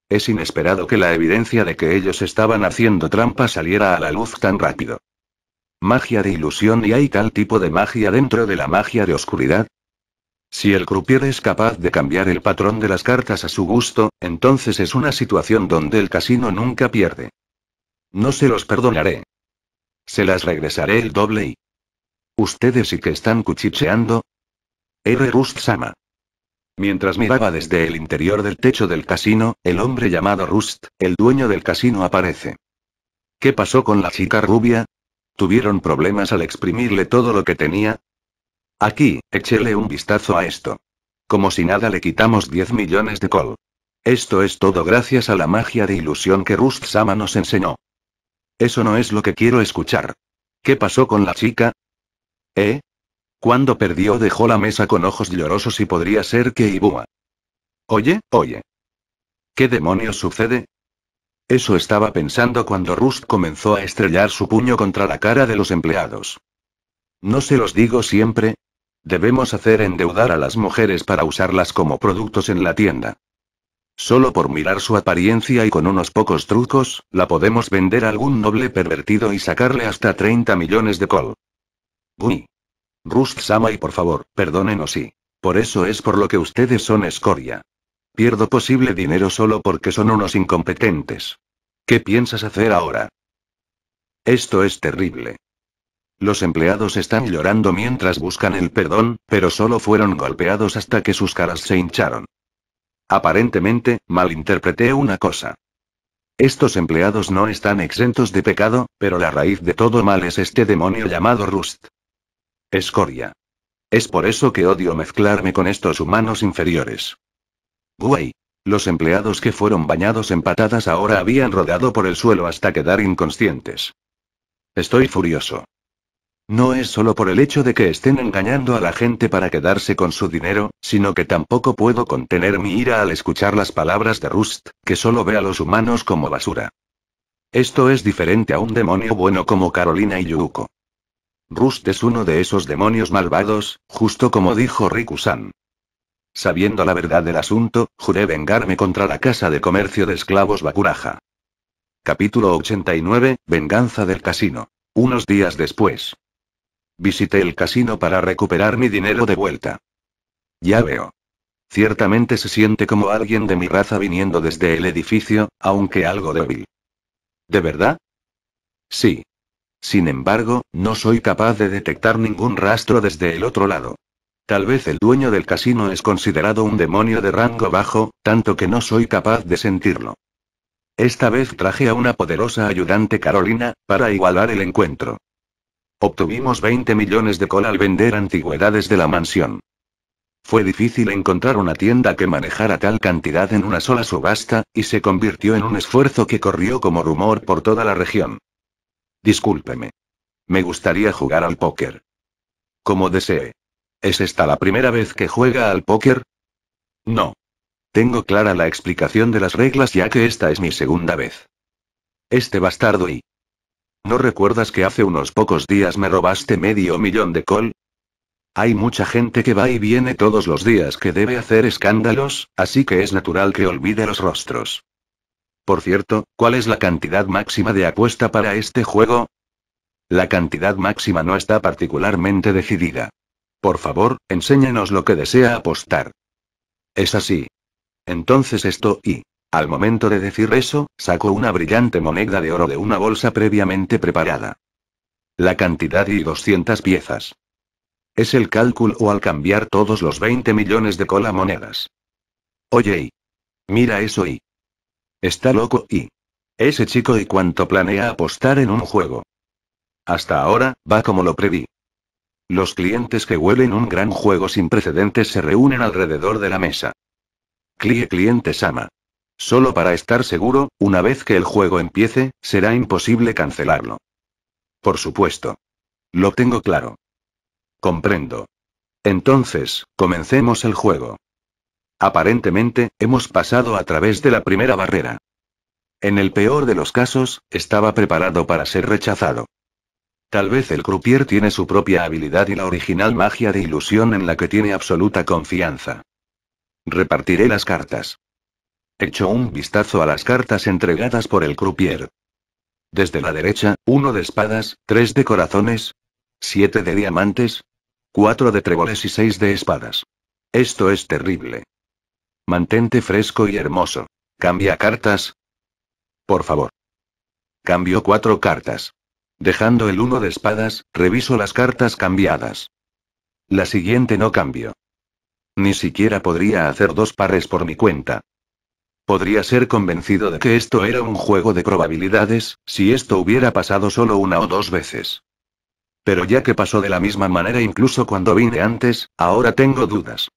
Speaker 1: Es inesperado que la evidencia de que ellos estaban haciendo trampa saliera a la luz tan rápido. Magia de ilusión y hay tal tipo de magia dentro de la magia de oscuridad, si el croupier es capaz de cambiar el patrón de las cartas a su gusto, entonces es una situación donde el casino nunca pierde. No se los perdonaré. Se las regresaré el doble y... Ustedes sí que están cuchicheando. R. Rust-sama. Mientras miraba desde el interior del techo del casino, el hombre llamado Rust, el dueño del casino, aparece. ¿Qué pasó con la chica rubia? ¿Tuvieron problemas al exprimirle todo lo que tenía? Aquí, échele un vistazo a esto. Como si nada le quitamos 10 millones de col. Esto es todo gracias a la magia de ilusión que Rust Sama nos enseñó. Eso no es lo que quiero escuchar. ¿Qué pasó con la chica? ¿Eh? Cuando perdió dejó la mesa con ojos llorosos y podría ser que Ibua. Oye, oye. ¿Qué demonios sucede? Eso estaba pensando cuando Rust comenzó a estrellar su puño contra la cara de los empleados. ¿No se los digo siempre? Debemos hacer endeudar a las mujeres para usarlas como productos en la tienda. Solo por mirar su apariencia y con unos pocos trucos, la podemos vender a algún noble pervertido y sacarle hasta 30 millones de col. Gui. Rust-sama y por favor, perdónenos y... Por eso es por lo que ustedes son escoria. Pierdo posible dinero solo porque son unos incompetentes. ¿Qué piensas hacer ahora? Esto es terrible. Los empleados están llorando mientras buscan el perdón, pero solo fueron golpeados hasta que sus caras se hincharon. Aparentemente, malinterpreté una cosa. Estos empleados no están exentos de pecado, pero la raíz de todo mal es este demonio llamado Rust. Escoria. Es por eso que odio mezclarme con estos humanos inferiores. Guay. Los empleados que fueron bañados en patadas ahora habían rodado por el suelo hasta quedar inconscientes. Estoy furioso. No es solo por el hecho de que estén engañando a la gente para quedarse con su dinero, sino que tampoco puedo contener mi ira al escuchar las palabras de Rust, que solo ve a los humanos como basura. Esto es diferente a un demonio bueno como Carolina y Yuko. Rust es uno de esos demonios malvados, justo como dijo riku Sabiendo la verdad del asunto, juré vengarme contra la casa de comercio de esclavos Bakuraja. Capítulo 89, Venganza del casino. Unos días después. Visité el casino para recuperar mi dinero de vuelta. Ya veo. Ciertamente se siente como alguien de mi raza viniendo desde el edificio, aunque algo débil. ¿De verdad? Sí. Sin embargo, no soy capaz de detectar ningún rastro desde el otro lado. Tal vez el dueño del casino es considerado un demonio de rango bajo, tanto que no soy capaz de sentirlo. Esta vez traje a una poderosa ayudante Carolina, para igualar el encuentro. Obtuvimos 20 millones de cola al vender antigüedades de la mansión. Fue difícil encontrar una tienda que manejara tal cantidad en una sola subasta, y se convirtió en un esfuerzo que corrió como rumor por toda la región. Discúlpeme. Me gustaría jugar al póker. Como desee. ¿Es esta la primera vez que juega al póker? No. Tengo clara la explicación de las reglas ya que esta es mi segunda vez. Este bastardo y... ¿No recuerdas que hace unos pocos días me robaste medio millón de col? Hay mucha gente que va y viene todos los días que debe hacer escándalos, así que es natural que olvide los rostros. Por cierto, ¿cuál es la cantidad máxima de apuesta para este juego? La cantidad máxima no está particularmente decidida. Por favor, enséñanos lo que desea apostar. Es así. Entonces esto y... Al momento de decir eso, sacó una brillante moneda de oro de una bolsa previamente preparada. La cantidad y 200 piezas. Es el cálculo o al cambiar todos los 20 millones de cola monedas. Oye y... Mira eso y... Está loco y... Ese chico y cuánto planea apostar en un juego. Hasta ahora, va como lo preví. Los clientes que huelen un gran juego sin precedentes se reúnen alrededor de la mesa. Clie cliente Sama. Solo para estar seguro, una vez que el juego empiece, será imposible cancelarlo. Por supuesto. Lo tengo claro. Comprendo. Entonces, comencemos el juego. Aparentemente, hemos pasado a través de la primera barrera. En el peor de los casos, estaba preparado para ser rechazado. Tal vez el crupier tiene su propia habilidad y la original magia de ilusión en la que tiene absoluta confianza. Repartiré las cartas. Echo un vistazo a las cartas entregadas por el crupier. Desde la derecha, uno de espadas, tres de corazones, siete de diamantes, cuatro de tréboles y seis de espadas. Esto es terrible. Mantente fresco y hermoso. Cambia cartas. Por favor. Cambio cuatro cartas. Dejando el uno de espadas, reviso las cartas cambiadas. La siguiente no cambio. Ni siquiera podría hacer dos pares por mi cuenta. Podría ser convencido de que esto era un juego de probabilidades, si esto hubiera pasado solo una o dos veces. Pero ya que pasó de la misma manera incluso cuando vine antes, ahora tengo dudas.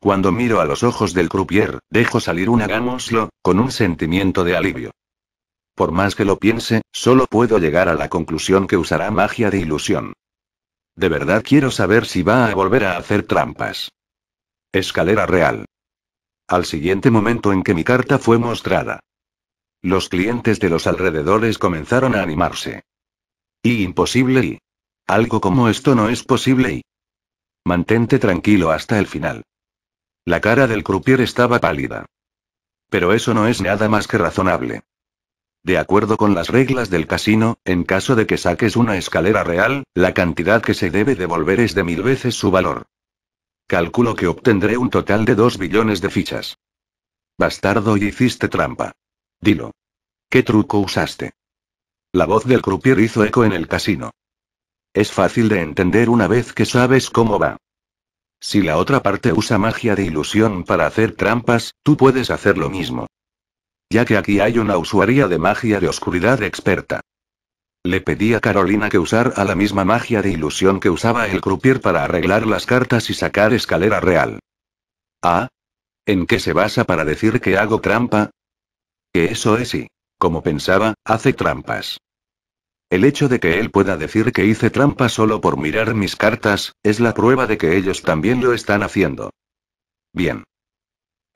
Speaker 1: Cuando miro a los ojos del croupier, dejo salir un hagámoslo, con un sentimiento de alivio. Por más que lo piense, solo puedo llegar a la conclusión que usará magia de ilusión. De verdad quiero saber si va a volver a hacer trampas. Escalera real. Al siguiente momento en que mi carta fue mostrada. Los clientes de los alrededores comenzaron a animarse. Y imposible y... Algo como esto no es posible y... Mantente tranquilo hasta el final. La cara del croupier estaba pálida. Pero eso no es nada más que razonable. De acuerdo con las reglas del casino, en caso de que saques una escalera real, la cantidad que se debe devolver es de mil veces su valor. Calculo que obtendré un total de dos billones de fichas. Bastardo, y hiciste trampa. Dilo. ¿Qué truco usaste? La voz del croupier hizo eco en el casino. Es fácil de entender una vez que sabes cómo va. Si la otra parte usa magia de ilusión para hacer trampas, tú puedes hacer lo mismo. Ya que aquí hay una usuaria de magia de oscuridad experta. Le pedí a Carolina que usara la misma magia de ilusión que usaba el croupier para arreglar las cartas y sacar escalera real. ¿Ah? ¿En qué se basa para decir que hago trampa? Que eso es y, como pensaba, hace trampas. El hecho de que él pueda decir que hice trampa solo por mirar mis cartas, es la prueba de que ellos también lo están haciendo. Bien.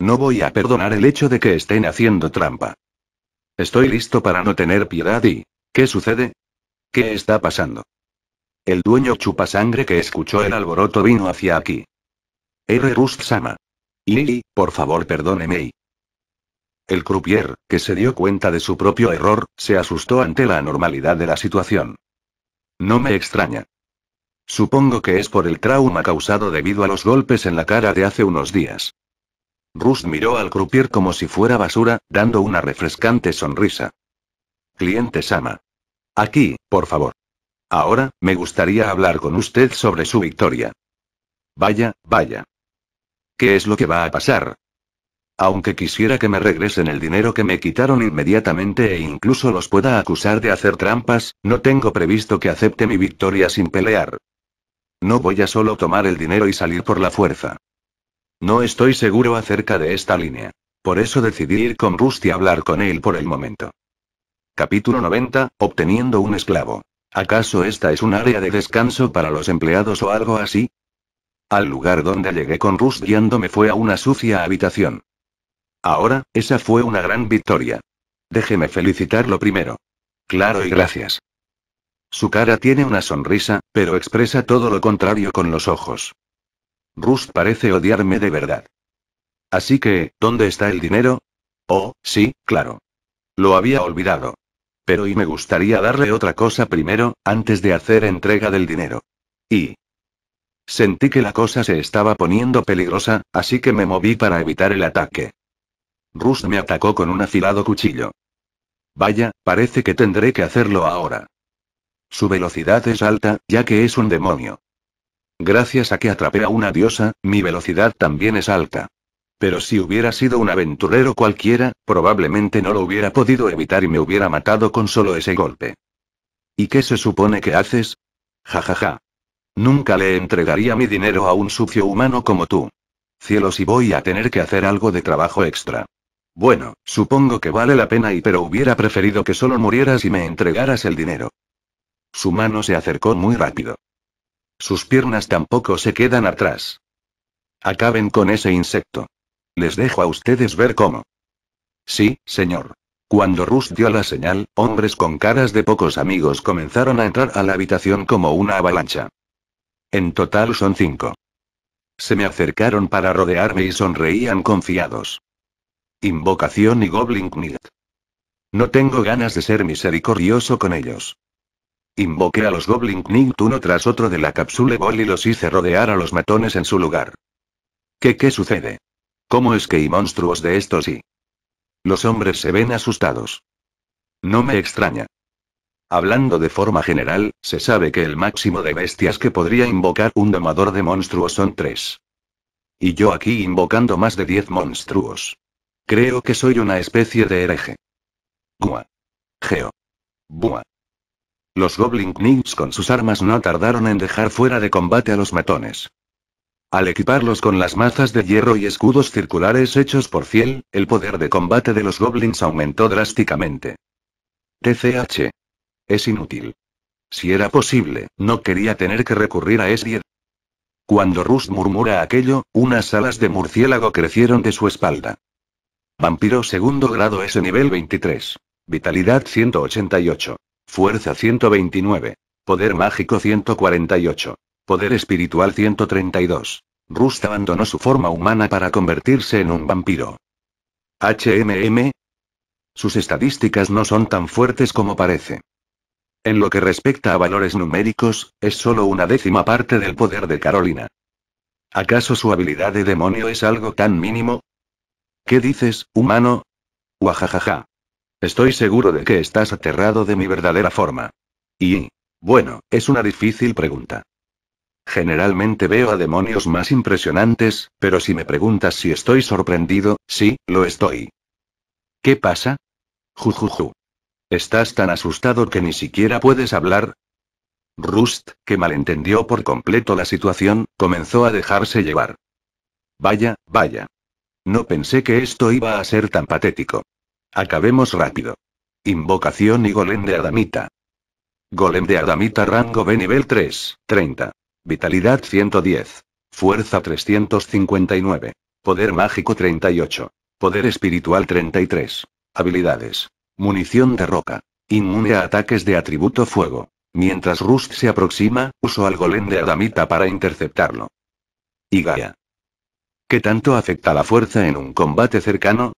Speaker 1: No voy a perdonar el hecho de que estén haciendo trampa. Estoy listo para no tener piedad y... ¿Qué sucede? ¿Qué está pasando? El dueño sangre que escuchó el alboroto vino hacia aquí. R. Rust-sama. por favor perdóneme el croupier, que se dio cuenta de su propio error, se asustó ante la anormalidad de la situación. No me extraña. Supongo que es por el trauma causado debido a los golpes en la cara de hace unos días. Rust miró al croupier como si fuera basura, dando una refrescante sonrisa. Cliente Sama. Aquí, por favor. Ahora, me gustaría hablar con usted sobre su victoria. Vaya, vaya. ¿Qué es lo que va a pasar, aunque quisiera que me regresen el dinero que me quitaron inmediatamente e incluso los pueda acusar de hacer trampas, no tengo previsto que acepte mi victoria sin pelear. No voy a solo tomar el dinero y salir por la fuerza. No estoy seguro acerca de esta línea. Por eso decidí ir con Rusty a hablar con él por el momento. Capítulo 90, obteniendo un esclavo. ¿Acaso esta es un área de descanso para los empleados o algo así? Al lugar donde llegué con Rusty me fue a una sucia habitación. Ahora, esa fue una gran victoria. Déjeme felicitarlo primero. Claro y gracias. Su cara tiene una sonrisa, pero expresa todo lo contrario con los ojos. Rust parece odiarme de verdad. Así que, ¿dónde está el dinero? Oh, sí, claro. Lo había olvidado. Pero y me gustaría darle otra cosa primero, antes de hacer entrega del dinero. Y... Sentí que la cosa se estaba poniendo peligrosa, así que me moví para evitar el ataque. Rust me atacó con un afilado cuchillo. Vaya, parece que tendré que hacerlo ahora. Su velocidad es alta, ya que es un demonio. Gracias a que atrapé a una diosa, mi velocidad también es alta. Pero si hubiera sido un aventurero cualquiera, probablemente no lo hubiera podido evitar y me hubiera matado con solo ese golpe. ¿Y qué se supone que haces? Ja ja ja. Nunca le entregaría mi dinero a un sucio humano como tú. Cielos y voy a tener que hacer algo de trabajo extra. Bueno, supongo que vale la pena y pero hubiera preferido que solo murieras y me entregaras el dinero. Su mano se acercó muy rápido. Sus piernas tampoco se quedan atrás. Acaben con ese insecto. Les dejo a ustedes ver cómo. Sí, señor. Cuando Rus dio la señal, hombres con caras de pocos amigos comenzaron a entrar a la habitación como una avalancha. En total son cinco. Se me acercaron para rodearme y sonreían confiados. Invocación y Goblin Knight. No tengo ganas de ser misericordioso con ellos. Invoqué a los Goblin Knight uno tras otro de la cápsula Ball y los hice rodear a los matones en su lugar. ¿Qué qué sucede? ¿Cómo es que hay monstruos de estos y...? Los hombres se ven asustados. No me extraña. Hablando de forma general, se sabe que el máximo de bestias que podría invocar un domador de monstruos son tres. Y yo aquí invocando más de diez monstruos. Creo que soy una especie de hereje. Gua. Geo. Bua. Los Goblin Knights con sus armas no tardaron en dejar fuera de combate a los matones. Al equiparlos con las mazas de hierro y escudos circulares hechos por fiel, el poder de combate de los goblins aumentó drásticamente. TCH. Es inútil. Si era posible, no quería tener que recurrir a hierro. Cuando Rus murmura aquello, unas alas de murciélago crecieron de su espalda. Vampiro segundo grado S nivel 23. Vitalidad 188. Fuerza 129. Poder mágico 148. Poder espiritual 132. Rust abandonó su forma humana para convertirse en un vampiro. HMM. Sus estadísticas no son tan fuertes como parece. En lo que respecta a valores numéricos, es solo una décima parte del poder de Carolina. ¿Acaso su habilidad de demonio es algo tan mínimo? ¿Qué dices, humano? Guajajaja. Estoy seguro de que estás aterrado de mi verdadera forma. Y... Bueno, es una difícil pregunta. Generalmente veo a demonios más impresionantes, pero si me preguntas si estoy sorprendido, sí, lo estoy. ¿Qué pasa? Jujuju. ¿Estás tan asustado que ni siquiera puedes hablar? Rust, que malentendió por completo la situación, comenzó a dejarse llevar. Vaya, vaya. No pensé que esto iba a ser tan patético. Acabemos rápido. Invocación y golem de Adamita. Golem de Adamita rango B nivel 3, 30. Vitalidad 110. Fuerza 359. Poder mágico 38. Poder espiritual 33. Habilidades. Munición de roca. Inmune a ataques de atributo fuego. Mientras Rust se aproxima, uso al golem de Adamita para interceptarlo. Y Gaia. ¿Qué tanto afecta la fuerza en un combate cercano?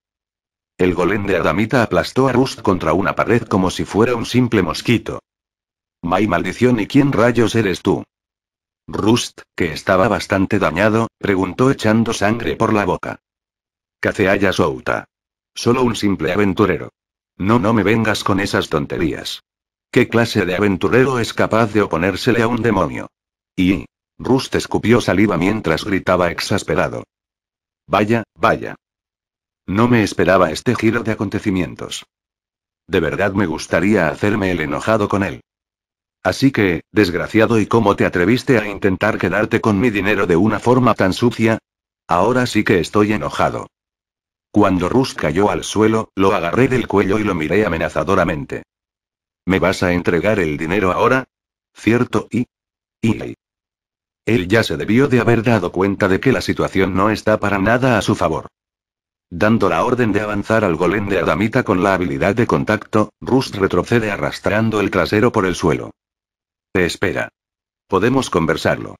Speaker 1: El golem de Adamita aplastó a Rust contra una pared como si fuera un simple mosquito. ¡May maldición y quién rayos eres tú! Rust, que estaba bastante dañado, preguntó echando sangre por la boca. Caceaya Souta. Solo un simple aventurero. No, no me vengas con esas tonterías. ¿Qué clase de aventurero es capaz de oponérsele a un demonio? Y... Rust escupió saliva mientras gritaba exasperado. Vaya, vaya. No me esperaba este giro de acontecimientos. De verdad me gustaría hacerme el enojado con él. Así que, desgraciado, ¿y cómo te atreviste a intentar quedarte con mi dinero de una forma tan sucia? Ahora sí que estoy enojado. Cuando Rus cayó al suelo, lo agarré del cuello y lo miré amenazadoramente. ¿Me vas a entregar el dinero ahora? ¿Cierto? Y... Y... Él ya se debió de haber dado cuenta de que la situación no está para nada a su favor. Dando la orden de avanzar al golem de Adamita con la habilidad de contacto, Rust retrocede arrastrando el trasero por el suelo. Te espera. Podemos conversarlo.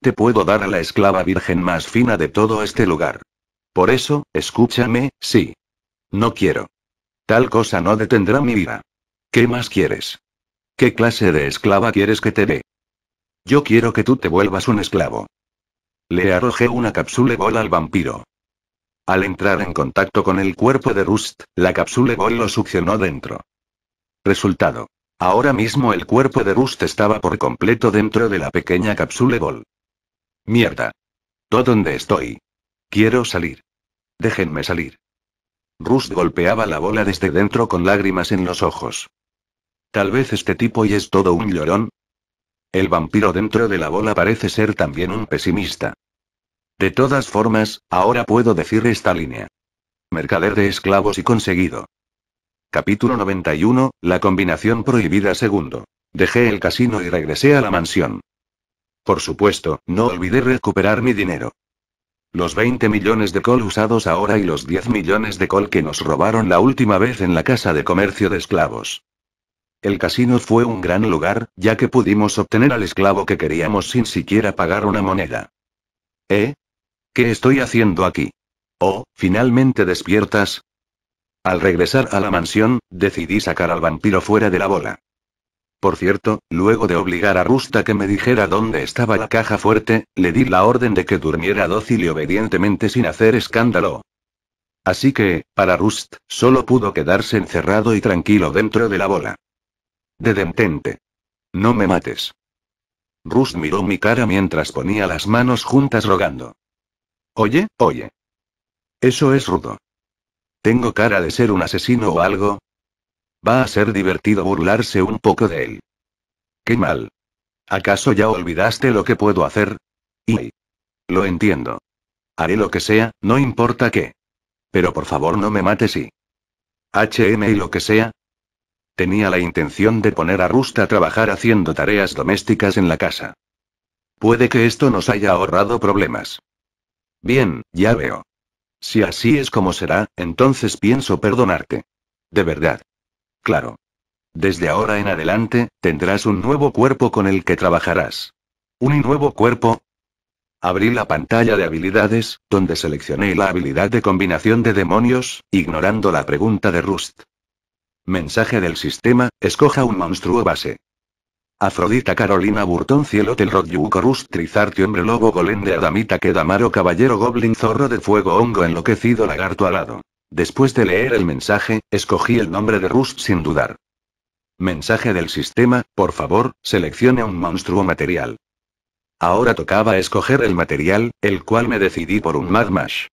Speaker 1: Te puedo dar a la esclava virgen más fina de todo este lugar. Por eso, escúchame, sí. No quiero. Tal cosa no detendrá mi vida. ¿Qué más quieres? ¿Qué clase de esclava quieres que te dé? Yo quiero que tú te vuelvas un esclavo. Le arrojé una cápsula bol al vampiro. Al entrar en contacto con el cuerpo de Rust, la cápsula bol lo succionó dentro. Resultado. Ahora mismo el cuerpo de Rust estaba por completo dentro de la pequeña cápsula bol. Mierda. ¿Todo estoy? Quiero salir. Déjenme salir. Rust golpeaba la bola desde dentro con lágrimas en los ojos. Tal vez este tipo y es todo un llorón, el vampiro dentro de la bola parece ser también un pesimista. De todas formas, ahora puedo decir esta línea. Mercader de esclavos y conseguido. Capítulo 91, la combinación prohibida segundo. Dejé el casino y regresé a la mansión. Por supuesto, no olvidé recuperar mi dinero. Los 20 millones de col usados ahora y los 10 millones de col que nos robaron la última vez en la casa de comercio de esclavos. El casino fue un gran lugar, ya que pudimos obtener al esclavo que queríamos sin siquiera pagar una moneda. ¿Eh? ¿Qué estoy haciendo aquí? Oh, finalmente despiertas. Al regresar a la mansión, decidí sacar al vampiro fuera de la bola. Por cierto, luego de obligar a Rusta que me dijera dónde estaba la caja fuerte, le di la orden de que durmiera dócil y obedientemente sin hacer escándalo. Así que, para Rust, solo pudo quedarse encerrado y tranquilo dentro de la bola. De No me mates. Rus miró mi cara mientras ponía las manos juntas rogando. Oye, oye. Eso es rudo. ¿Tengo cara de ser un asesino o algo? Va a ser divertido burlarse un poco de él. Qué mal. ¿Acaso ya olvidaste lo que puedo hacer? Y... Lo entiendo. Haré lo que sea, no importa qué. Pero por favor no me mates y... HM y lo que sea, Tenía la intención de poner a Rust a trabajar haciendo tareas domésticas en la casa. Puede que esto nos haya ahorrado problemas. Bien, ya veo. Si así es como será, entonces pienso perdonarte. De verdad. Claro. Desde ahora en adelante, tendrás un nuevo cuerpo con el que trabajarás. ¿Un nuevo cuerpo? Abrí la pantalla de habilidades, donde seleccioné la habilidad de combinación de demonios, ignorando la pregunta de Rust. Mensaje del sistema, escoja un monstruo base. Afrodita Carolina Burton Cielo Telrod Rust Trizarti Hombre Lobo Golem de Adamita quedamaro, Caballero Goblin Zorro de Fuego Hongo Enloquecido Lagarto Alado. Después de leer el mensaje, escogí el nombre de Rust sin dudar. Mensaje del sistema, por favor, seleccione un monstruo material. Ahora tocaba escoger el material, el cual me decidí por un Mad Mash.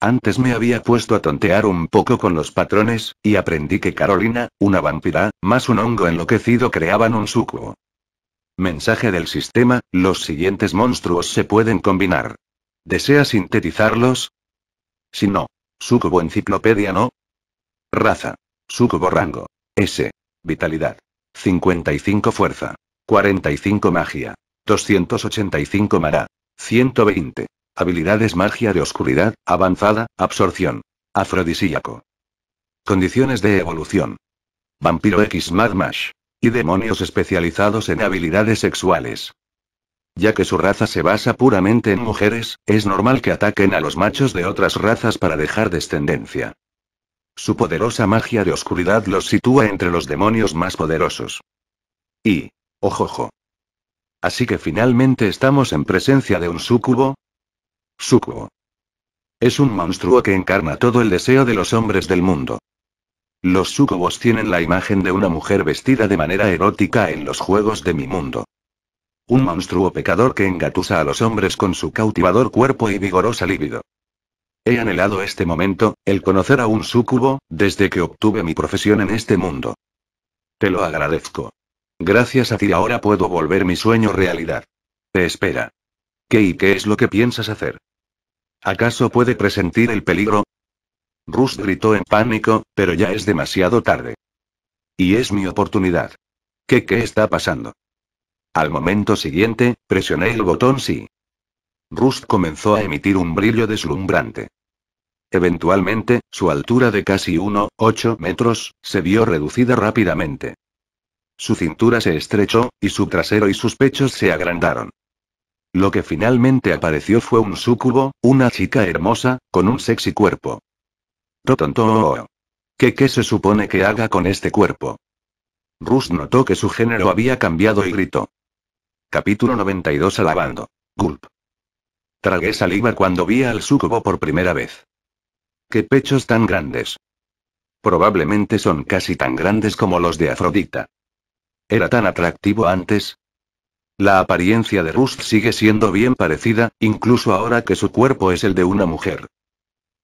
Speaker 1: Antes me había puesto a tontear un poco con los patrones, y aprendí que Carolina, una vampira, más un hongo enloquecido creaban un sucubo. Mensaje del sistema, los siguientes monstruos se pueden combinar. ¿Desea sintetizarlos? Si no. Sucubo enciclopedia no. Raza. Sucubo rango. S. Vitalidad. 55 fuerza. 45 magia. 285 Mara. 120. Habilidades magia de oscuridad, avanzada, absorción. Afrodisíaco. Condiciones de evolución. Vampiro X Mash. Y demonios especializados en habilidades sexuales. Ya que su raza se basa puramente en mujeres, es normal que ataquen a los machos de otras razas para dejar descendencia. Su poderosa magia de oscuridad los sitúa entre los demonios más poderosos. Y... ojojo. Así que finalmente estamos en presencia de un súcubo, Sucubo. Es un monstruo que encarna todo el deseo de los hombres del mundo. Los sucubos tienen la imagen de una mujer vestida de manera erótica en los juegos de mi mundo. Un monstruo pecador que engatusa a los hombres con su cautivador cuerpo y vigorosa libido. He anhelado este momento, el conocer a un sucubo, desde que obtuve mi profesión en este mundo. Te lo agradezco. Gracias a ti ahora puedo volver mi sueño realidad. Te espera. ¿Qué y qué es lo que piensas hacer? ¿Acaso puede presentir el peligro? Rust gritó en pánico, pero ya es demasiado tarde. Y es mi oportunidad. ¿Qué qué está pasando? Al momento siguiente, presioné el botón sí. Rust comenzó a emitir un brillo deslumbrante. Eventualmente, su altura de casi 1,8 metros, se vio reducida rápidamente. Su cintura se estrechó, y su trasero y sus pechos se agrandaron. Lo que finalmente apareció fue un súcubo, una chica hermosa, con un sexy cuerpo. Totonto. ¿Qué, ¿Qué se supone que haga con este cuerpo? Rus notó que su género había cambiado y gritó. Capítulo 92 Alabando. Gulp. Tragué saliva cuando vi al súcubo por primera vez. ¡Qué pechos tan grandes! Probablemente son casi tan grandes como los de Afrodita. Era tan atractivo antes, la apariencia de Rust sigue siendo bien parecida, incluso ahora que su cuerpo es el de una mujer.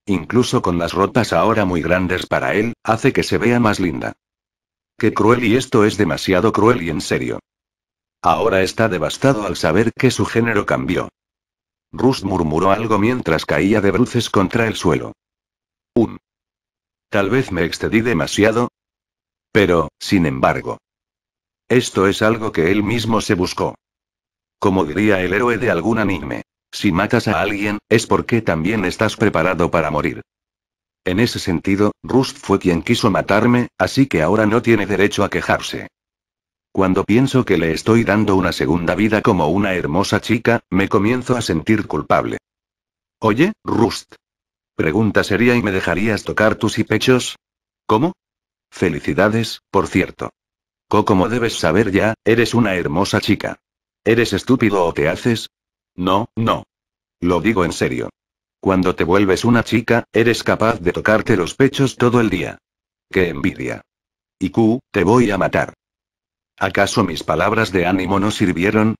Speaker 1: Incluso con las ropas ahora muy grandes para él, hace que se vea más linda. Qué cruel y esto es demasiado cruel y en serio. Ahora está devastado al saber que su género cambió. Rust murmuró algo mientras caía de bruces contra el suelo. Un. Tal vez me excedí demasiado. Pero, sin embargo. Esto es algo que él mismo se buscó. Como diría el héroe de algún anime. Si matas a alguien, es porque también estás preparado para morir. En ese sentido, Rust fue quien quiso matarme, así que ahora no tiene derecho a quejarse. Cuando pienso que le estoy dando una segunda vida como una hermosa chica, me comienzo a sentir culpable. Oye, Rust. Pregunta sería y me dejarías tocar tus y pechos. ¿Cómo? Felicidades, por cierto. como debes saber ya, eres una hermosa chica. ¿Eres estúpido o te haces? No, no. Lo digo en serio. Cuando te vuelves una chica, eres capaz de tocarte los pechos todo el día. ¡Qué envidia! Y te voy a matar. ¿Acaso mis palabras de ánimo no sirvieron?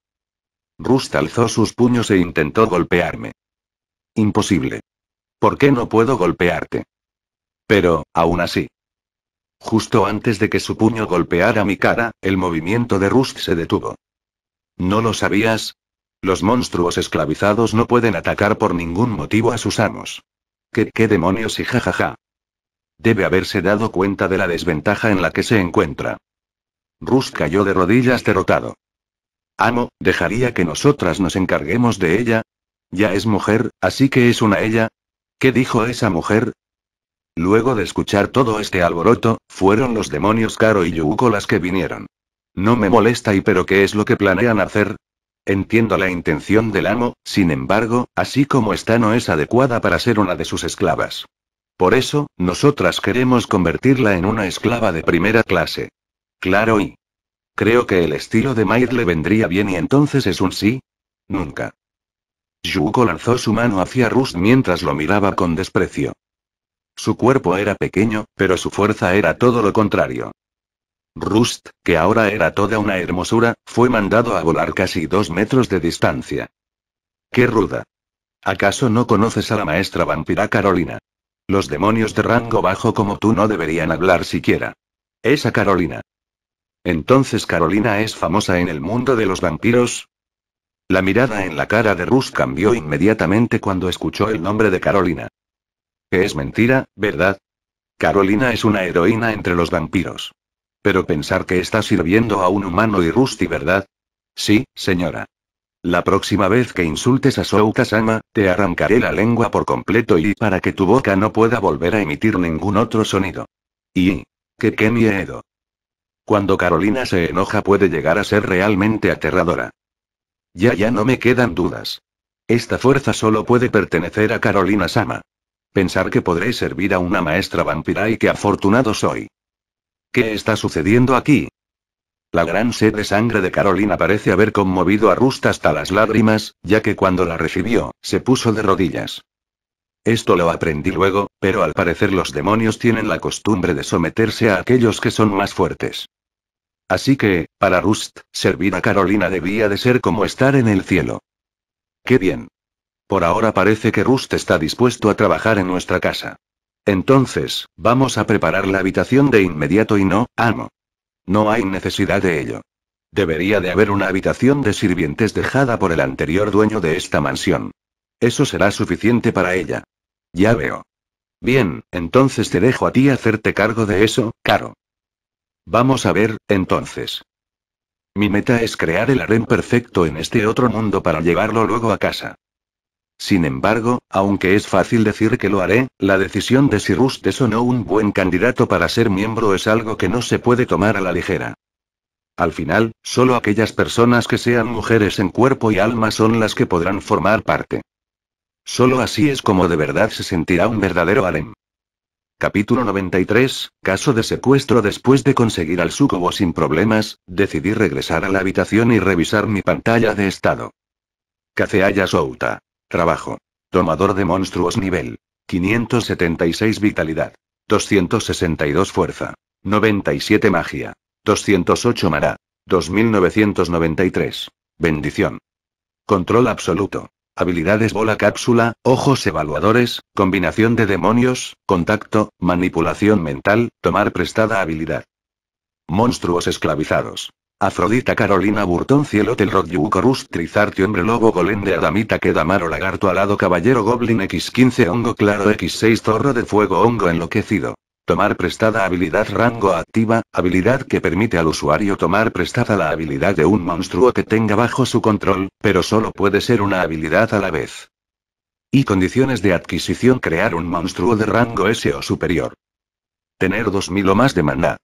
Speaker 1: Rust alzó sus puños e intentó golpearme. Imposible. ¿Por qué no puedo golpearte? Pero, aún así. Justo antes de que su puño golpeara mi cara, el movimiento de Rust se detuvo. ¿No lo sabías? Los monstruos esclavizados no pueden atacar por ningún motivo a sus amos. ¿Qué, qué demonios y jajaja? Debe haberse dado cuenta de la desventaja en la que se encuentra. Rus cayó de rodillas derrotado. Amo, ¿dejaría que nosotras nos encarguemos de ella? Ya es mujer, así que es una ella. ¿Qué dijo esa mujer? Luego de escuchar todo este alboroto, fueron los demonios Karo y Yuko las que vinieron. No me molesta y pero ¿qué es lo que planean hacer? Entiendo la intención del amo, sin embargo, así como está no es adecuada para ser una de sus esclavas. Por eso, nosotras queremos convertirla en una esclava de primera clase. Claro y... Creo que el estilo de Maid le vendría bien y entonces es un sí. Nunca. Yuko lanzó su mano hacia Rust mientras lo miraba con desprecio. Su cuerpo era pequeño, pero su fuerza era todo lo contrario. Rust, que ahora era toda una hermosura, fue mandado a volar casi dos metros de distancia. ¡Qué ruda! ¿Acaso no conoces a la maestra vampira Carolina? Los demonios de rango bajo como tú no deberían hablar siquiera. Esa Carolina. Entonces Carolina es famosa en el mundo de los vampiros. La mirada en la cara de Rust cambió inmediatamente cuando escuchó el nombre de Carolina. es mentira, ¿verdad? Carolina es una heroína entre los vampiros. Pero pensar que está sirviendo a un humano y Rusty, ¿verdad? Sí, señora. La próxima vez que insultes a Souka-sama, te arrancaré la lengua por completo y para que tu boca no pueda volver a emitir ningún otro sonido. Y... ¿qué qué miedo. Cuando Carolina se enoja puede llegar a ser realmente aterradora. Ya ya no me quedan dudas. Esta fuerza solo puede pertenecer a Carolina Sama. Pensar que podré servir a una maestra vampira y que afortunado soy. ¿Qué está sucediendo aquí? La gran sed de sangre de Carolina parece haber conmovido a Rust hasta las lágrimas, ya que cuando la recibió, se puso de rodillas. Esto lo aprendí luego, pero al parecer los demonios tienen la costumbre de someterse a aquellos que son más fuertes. Así que, para Rust, servir a Carolina debía de ser como estar en el cielo. ¡Qué bien! Por ahora parece que Rust está dispuesto a trabajar en nuestra casa. Entonces, vamos a preparar la habitación de inmediato y no, amo. No hay necesidad de ello. Debería de haber una habitación de sirvientes dejada por el anterior dueño de esta mansión. Eso será suficiente para ella. Ya veo. Bien, entonces te dejo a ti hacerte cargo de eso, Caro. Vamos a ver, entonces. Mi meta es crear el harén perfecto en este otro mundo para llevarlo luego a casa. Sin embargo, aunque es fácil decir que lo haré, la decisión de si Rustes o no un buen candidato para ser miembro es algo que no se puede tomar a la ligera. Al final, solo aquellas personas que sean mujeres en cuerpo y alma son las que podrán formar parte. Solo así es como de verdad se sentirá un verdadero harem. Capítulo 93, caso de secuestro Después de conseguir al sucubo sin problemas, decidí regresar a la habitación y revisar mi pantalla de estado. Kaceaya Souta. Trabajo. Tomador de monstruos nivel. 576 vitalidad. 262 fuerza. 97 magia. 208 Mara. 2993. Bendición. Control absoluto. Habilidades bola cápsula, ojos evaluadores, combinación de demonios, contacto, manipulación mental, tomar prestada habilidad. Monstruos esclavizados. Afrodita Carolina Burtón Cielo Tel Rodyuco Rus Hombre Lobo Golende, adamita Adamita Damaro Lagarto Alado Caballero Goblin X15 Hongo Claro X6 Zorro de Fuego Hongo Enloquecido. Tomar prestada habilidad rango activa, habilidad que permite al usuario tomar prestada la habilidad de un monstruo que tenga bajo su control, pero solo puede ser una habilidad a la vez. Y condiciones de adquisición crear un monstruo de rango S o superior. Tener 2000 o más de maná.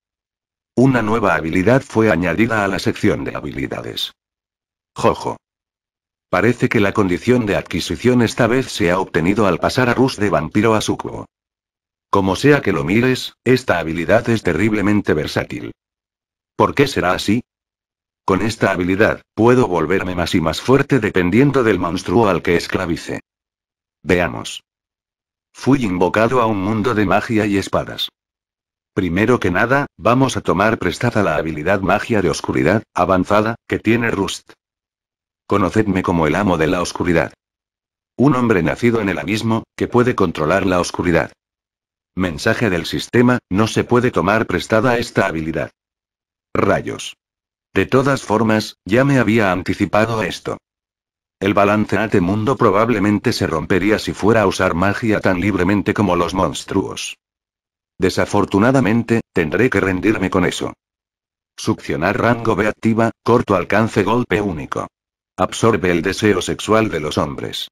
Speaker 1: Una nueva habilidad fue añadida a la sección de habilidades. Jojo. Parece que la condición de adquisición esta vez se ha obtenido al pasar a Rus de vampiro a sucubo. Como sea que lo mires, esta habilidad es terriblemente versátil. ¿Por qué será así? Con esta habilidad, puedo volverme más y más fuerte dependiendo del monstruo al que esclavice. Veamos. Fui invocado a un mundo de magia y espadas. Primero que nada, vamos a tomar prestada la habilidad magia de oscuridad, avanzada, que tiene Rust. Conocedme como el amo de la oscuridad. Un hombre nacido en el abismo, que puede controlar la oscuridad. Mensaje del sistema, no se puede tomar prestada esta habilidad. Rayos. De todas formas, ya me había anticipado esto. El balanceate mundo probablemente se rompería si fuera a usar magia tan libremente como los monstruos. Desafortunadamente, tendré que rendirme con eso. Succionar rango B activa, corto alcance golpe único. Absorbe el deseo sexual de los hombres.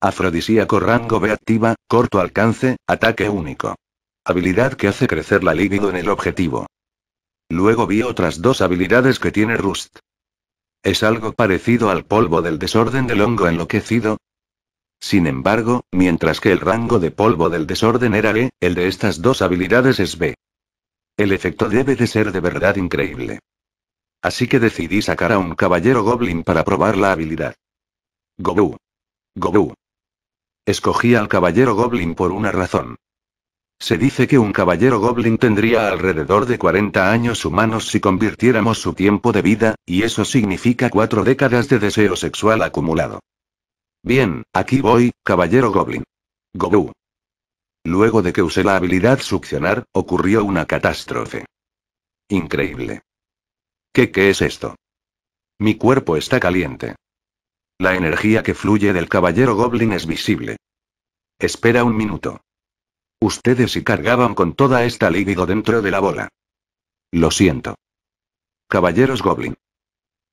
Speaker 1: Afrodisíaco rango B activa, corto alcance, ataque único. Habilidad que hace crecer la libido en el objetivo. Luego vi otras dos habilidades que tiene Rust. Es algo parecido al polvo del desorden del hongo enloquecido, sin embargo, mientras que el rango de polvo del desorden era E, el de estas dos habilidades es B. El efecto debe de ser de verdad increíble. Así que decidí sacar a un caballero goblin para probar la habilidad. Gobu. Gobu. Escogí al caballero goblin por una razón. Se dice que un caballero goblin tendría alrededor de 40 años humanos si convirtiéramos su tiempo de vida, y eso significa cuatro décadas de deseo sexual acumulado. Bien, aquí voy, caballero Goblin. Gobu. Luego de que usé la habilidad succionar, ocurrió una catástrofe. Increíble. ¿Qué qué es esto? Mi cuerpo está caliente. La energía que fluye del caballero Goblin es visible. Espera un minuto. Ustedes se cargaban con toda esta líbido dentro de la bola. Lo siento. Caballeros Goblin.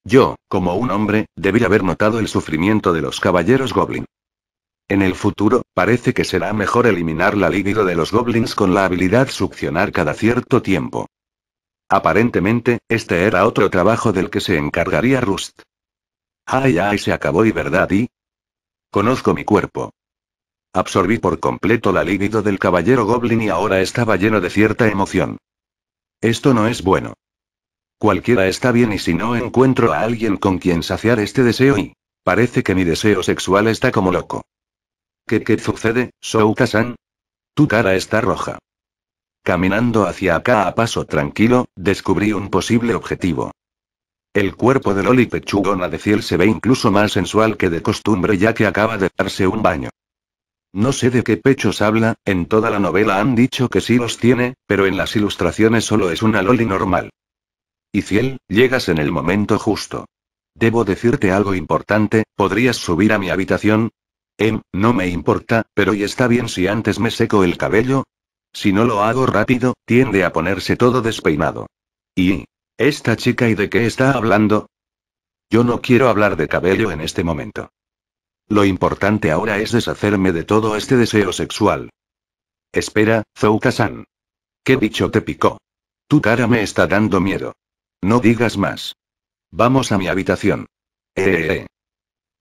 Speaker 1: Yo, como un hombre, debí haber notado el sufrimiento de los caballeros Goblin. En el futuro, parece que será mejor eliminar la líbido de los goblins con la habilidad succionar cada cierto tiempo. Aparentemente, este era otro trabajo del que se encargaría Rust. Ay, ay, se acabó y verdad y... Conozco mi cuerpo. Absorbí por completo la libido del caballero goblin y ahora estaba lleno de cierta emoción. Esto no es bueno. Cualquiera está bien y si no encuentro a alguien con quien saciar este deseo y... Parece que mi deseo sexual está como loco. ¿Qué, qué sucede, Souka-san? Tu cara está roja. Caminando hacia acá a paso tranquilo, descubrí un posible objetivo. El cuerpo de Loli pechugona de Ciel se ve incluso más sensual que de costumbre ya que acaba de darse un baño. No sé de qué pechos habla, en toda la novela han dicho que sí los tiene, pero en las ilustraciones solo es una Loli normal y llegas en el momento justo. Debo decirte algo importante, ¿podrías subir a mi habitación? Em, no me importa, pero ¿y está bien si antes me seco el cabello? Si no lo hago rápido, tiende a ponerse todo despeinado. ¿Y? ¿Esta chica y de qué está hablando? Yo no quiero hablar de cabello en este momento. Lo importante ahora es deshacerme de todo este deseo sexual. Espera, zouka ¿Qué bicho te picó? Tu cara me está dando miedo. No digas más. Vamos a mi habitación. Eh, eh, eh,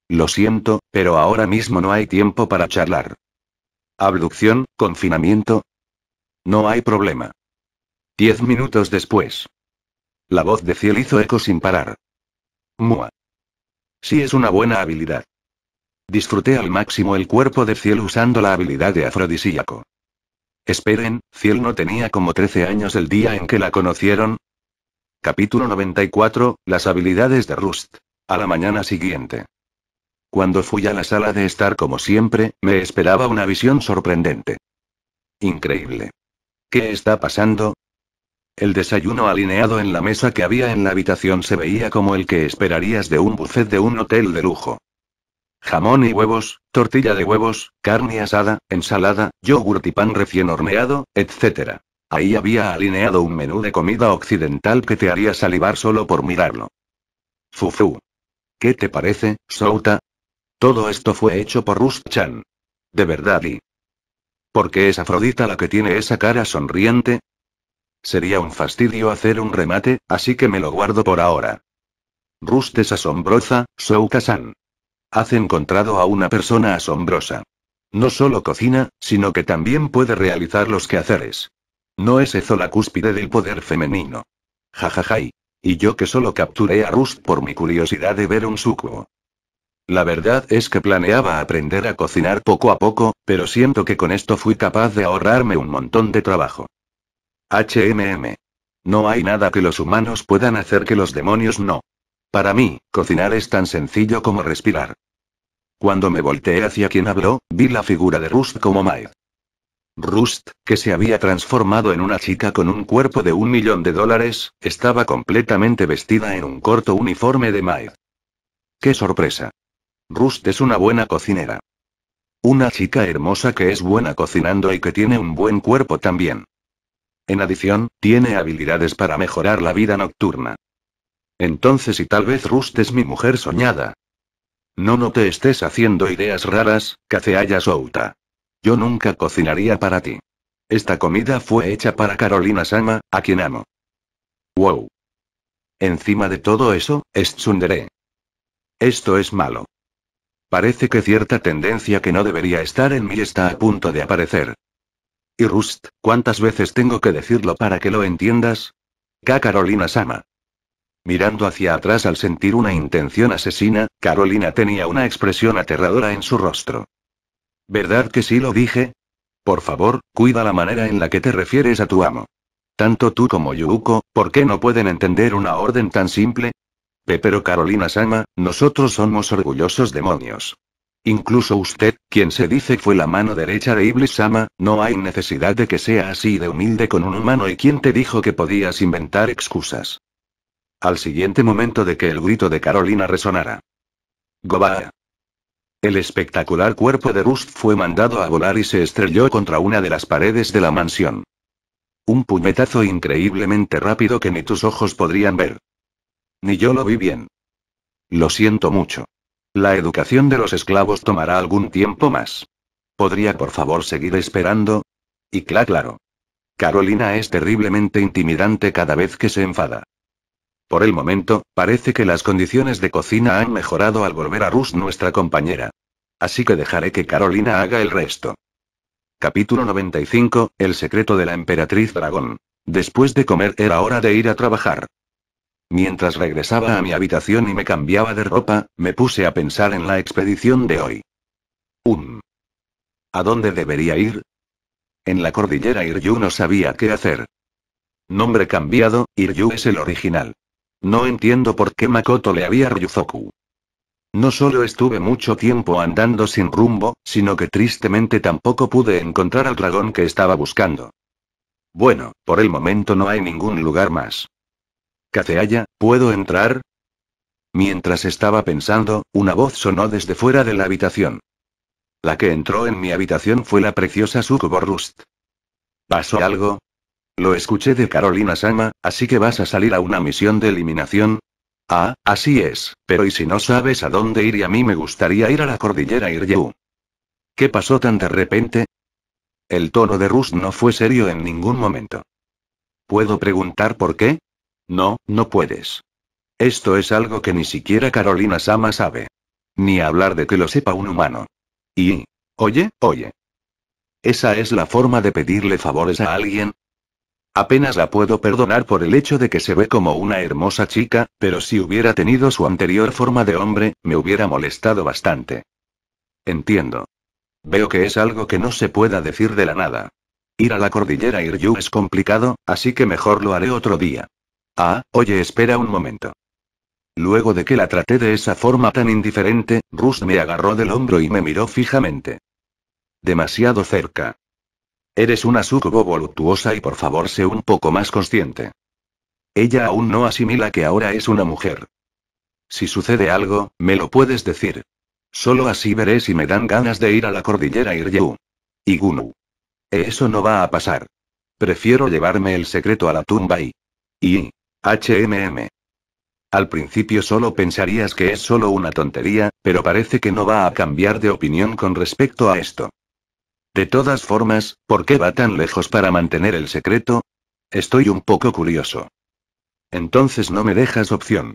Speaker 1: Lo siento, pero ahora mismo no hay tiempo para charlar. Abducción, confinamiento. No hay problema. Diez minutos después. La voz de Ciel hizo eco sin parar. Mua. Sí es una buena habilidad. Disfruté al máximo el cuerpo de Ciel usando la habilidad de afrodisíaco. Esperen, Ciel no tenía como 13 años el día en que la conocieron, Capítulo 94, las habilidades de Rust. A la mañana siguiente. Cuando fui a la sala de estar como siempre, me esperaba una visión sorprendente. Increíble. ¿Qué está pasando? El desayuno alineado en la mesa que había en la habitación se veía como el que esperarías de un buffet de un hotel de lujo. Jamón y huevos, tortilla de huevos, carne asada, ensalada, yogur y pan recién horneado, etc. Ahí había alineado un menú de comida occidental que te haría salivar solo por mirarlo. Fufu. ¿Qué te parece, Souta? Todo esto fue hecho por Rust-chan. De verdad y... ¿Por qué es Afrodita la que tiene esa cara sonriente? Sería un fastidio hacer un remate, así que me lo guardo por ahora. Rust es asombrosa, Souka-san. Has encontrado a una persona asombrosa. No solo cocina, sino que también puede realizar los quehaceres. No es eso la cúspide del poder femenino. Jajajay. Y yo que solo capturé a Rust por mi curiosidad de ver un sucubo. La verdad es que planeaba aprender a cocinar poco a poco, pero siento que con esto fui capaz de ahorrarme un montón de trabajo. HMM. No hay nada que los humanos puedan hacer que los demonios no. Para mí, cocinar es tan sencillo como respirar. Cuando me volteé hacia quien habló, vi la figura de Rust como Maid. Rust, que se había transformado en una chica con un cuerpo de un millón de dólares, estaba completamente vestida en un corto uniforme de maid. ¡Qué sorpresa! Rust es una buena cocinera. Una chica hermosa que es buena cocinando y que tiene un buen cuerpo también. En adición, tiene habilidades para mejorar la vida nocturna. Entonces y tal vez Rust es mi mujer soñada. No no te estés haciendo ideas raras, Kaceaya Souta. Yo nunca cocinaría para ti. Esta comida fue hecha para Carolina Sama, a quien amo. Wow. Encima de todo eso, es tsundere. Esto es malo. Parece que cierta tendencia que no debería estar en mí está a punto de aparecer. Y Rust, ¿cuántas veces tengo que decirlo para que lo entiendas? K. Carolina Sama. Mirando hacia atrás al sentir una intención asesina, Carolina tenía una expresión aterradora en su rostro. ¿Verdad que sí lo dije? Por favor, cuida la manera en la que te refieres a tu amo. Tanto tú como Yuko, ¿por qué no pueden entender una orden tan simple? Pero Carolina Sama, nosotros somos orgullosos demonios. Incluso usted, quien se dice fue la mano derecha de Iblis Sama, no hay necesidad de que sea así de humilde con un humano y quien te dijo que podías inventar excusas. Al siguiente momento de que el grito de Carolina resonara. ¡Gobaa! El espectacular cuerpo de Rust fue mandado a volar y se estrelló contra una de las paredes de la mansión. Un puñetazo increíblemente rápido que ni tus ojos podrían ver. Ni yo lo vi bien. Lo siento mucho. La educación de los esclavos tomará algún tiempo más. ¿Podría por favor seguir esperando? Y claro, claro. Carolina es terriblemente intimidante cada vez que se enfada. Por el momento, parece que las condiciones de cocina han mejorado al volver a Rus nuestra compañera. Así que dejaré que Carolina haga el resto. Capítulo 95, El secreto de la emperatriz dragón. Después de comer era hora de ir a trabajar. Mientras regresaba a mi habitación y me cambiaba de ropa, me puse a pensar en la expedición de hoy. Um. ¿A dónde debería ir? En la cordillera Iryu no sabía qué hacer. Nombre cambiado, Iryu es el original. No entiendo por qué Makoto le había Ryuzoku. No solo estuve mucho tiempo andando sin rumbo, sino que tristemente tampoco pude encontrar al dragón que estaba buscando. Bueno, por el momento no hay ningún lugar más. Kazeaya, ¿puedo entrar? Mientras estaba pensando, una voz sonó desde fuera de la habitación. La que entró en mi habitación fue la preciosa Sukuborrust. ¿Pasó algo? Lo escuché de Carolina Sama, así que vas a salir a una misión de eliminación. Ah, así es, pero ¿y si no sabes a dónde ir y a mí me gustaría ir a la cordillera Iryu? ¿Qué pasó tan de repente? El tono de Rus no fue serio en ningún momento. ¿Puedo preguntar por qué? No, no puedes. Esto es algo que ni siquiera Carolina Sama sabe. Ni hablar de que lo sepa un humano. Y... Oye, oye. ¿Esa es la forma de pedirle favores a alguien? Apenas la puedo perdonar por el hecho de que se ve como una hermosa chica, pero si hubiera tenido su anterior forma de hombre, me hubiera molestado bastante. Entiendo. Veo que es algo que no se pueda decir de la nada. Ir a la cordillera Iryu es complicado, así que mejor lo haré otro día. Ah, oye, espera un momento. Luego de que la traté de esa forma tan indiferente, Rus me agarró del hombro y me miró fijamente. Demasiado cerca. Eres una sucubo voluptuosa y por favor sé un poco más consciente. Ella aún no asimila que ahora es una mujer. Si sucede algo, me lo puedes decir. Solo así veré si me dan ganas de ir a la cordillera Irjeu. Y Gunu. Eh, eso no va a pasar. Prefiero llevarme el secreto a la tumba y... Y... HMM. Al principio solo pensarías que es solo una tontería, pero parece que no va a cambiar de opinión con respecto a esto. De todas formas, ¿por qué va tan lejos para mantener el secreto? Estoy un poco curioso. Entonces no me dejas opción.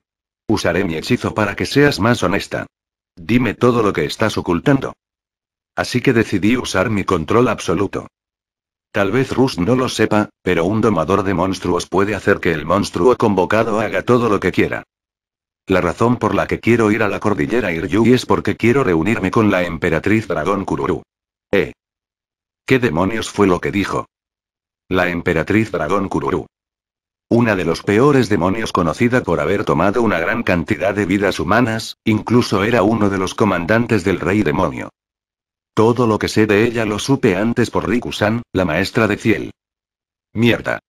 Speaker 1: Usaré mi hechizo para que seas más honesta. Dime todo lo que estás ocultando. Así que decidí usar mi control absoluto. Tal vez Rus no lo sepa, pero un domador de monstruos puede hacer que el monstruo convocado haga todo lo que quiera. La razón por la que quiero ir a la cordillera y es porque quiero reunirme con la emperatriz dragón Kururu. ¡Eh! ¿Qué demonios fue lo que dijo? La emperatriz dragón Kururu. Una de los peores demonios conocida por haber tomado una gran cantidad de vidas humanas, incluso era uno de los comandantes del rey demonio. Todo lo que sé de ella lo supe antes por Riku-san, la maestra de Ciel. Mierda.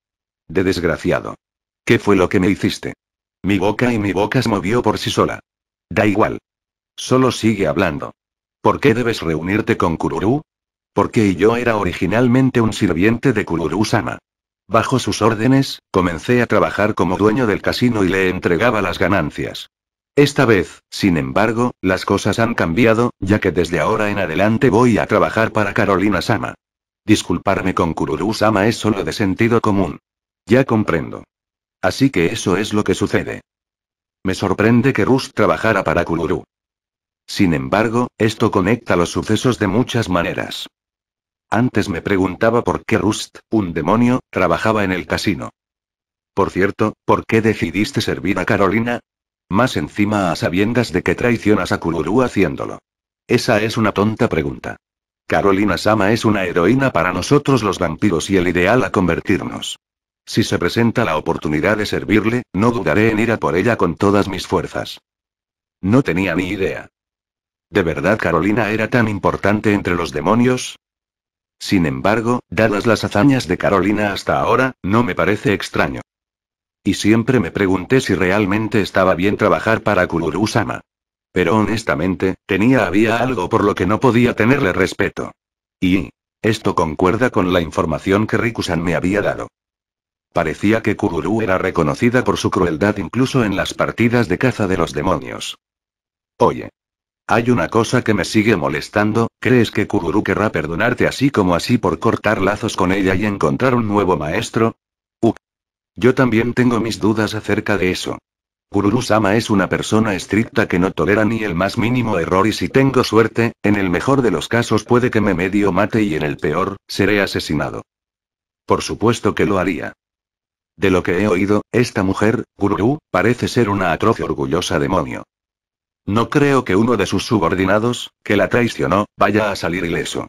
Speaker 1: De desgraciado. ¿Qué fue lo que me hiciste? Mi boca y mi boca se movió por sí sola. Da igual. Solo sigue hablando. ¿Por qué debes reunirte con Kururu? Porque yo era originalmente un sirviente de Kururu-sama. Bajo sus órdenes, comencé a trabajar como dueño del casino y le entregaba las ganancias. Esta vez, sin embargo, las cosas han cambiado, ya que desde ahora en adelante voy a trabajar para Carolina Sama. Disculparme con Kururu-sama es solo de sentido común. Ya comprendo. Así que eso es lo que sucede. Me sorprende que Rus trabajara para Kururu. Sin embargo, esto conecta los sucesos de muchas maneras. Antes me preguntaba por qué Rust, un demonio, trabajaba en el casino. Por cierto, ¿por qué decidiste servir a Carolina? Más encima a sabiendas de que traicionas a Kururu haciéndolo. Esa es una tonta pregunta. Carolina Sama es una heroína para nosotros los vampiros y el ideal a convertirnos. Si se presenta la oportunidad de servirle, no dudaré en ir a por ella con todas mis fuerzas. No tenía ni idea. ¿De verdad Carolina era tan importante entre los demonios? Sin embargo, dadas las hazañas de Carolina hasta ahora, no me parece extraño. Y siempre me pregunté si realmente estaba bien trabajar para Kuguru-sama. Pero honestamente, tenía había algo por lo que no podía tenerle respeto. Y esto concuerda con la información que Rikusan me había dado. Parecía que Kururu era reconocida por su crueldad incluso en las partidas de caza de los demonios. Oye, hay una cosa que me sigue molestando, ¿crees que Kururu querrá perdonarte así como así por cortar lazos con ella y encontrar un nuevo maestro? Yo también tengo mis dudas acerca de eso. Kururu-sama es una persona estricta que no tolera ni el más mínimo error y si tengo suerte, en el mejor de los casos puede que me medio mate y en el peor, seré asesinado. Por supuesto que lo haría. De lo que he oído, esta mujer, Kururu, parece ser una atroz y orgullosa demonio. No creo que uno de sus subordinados, que la traicionó, vaya a salir ileso.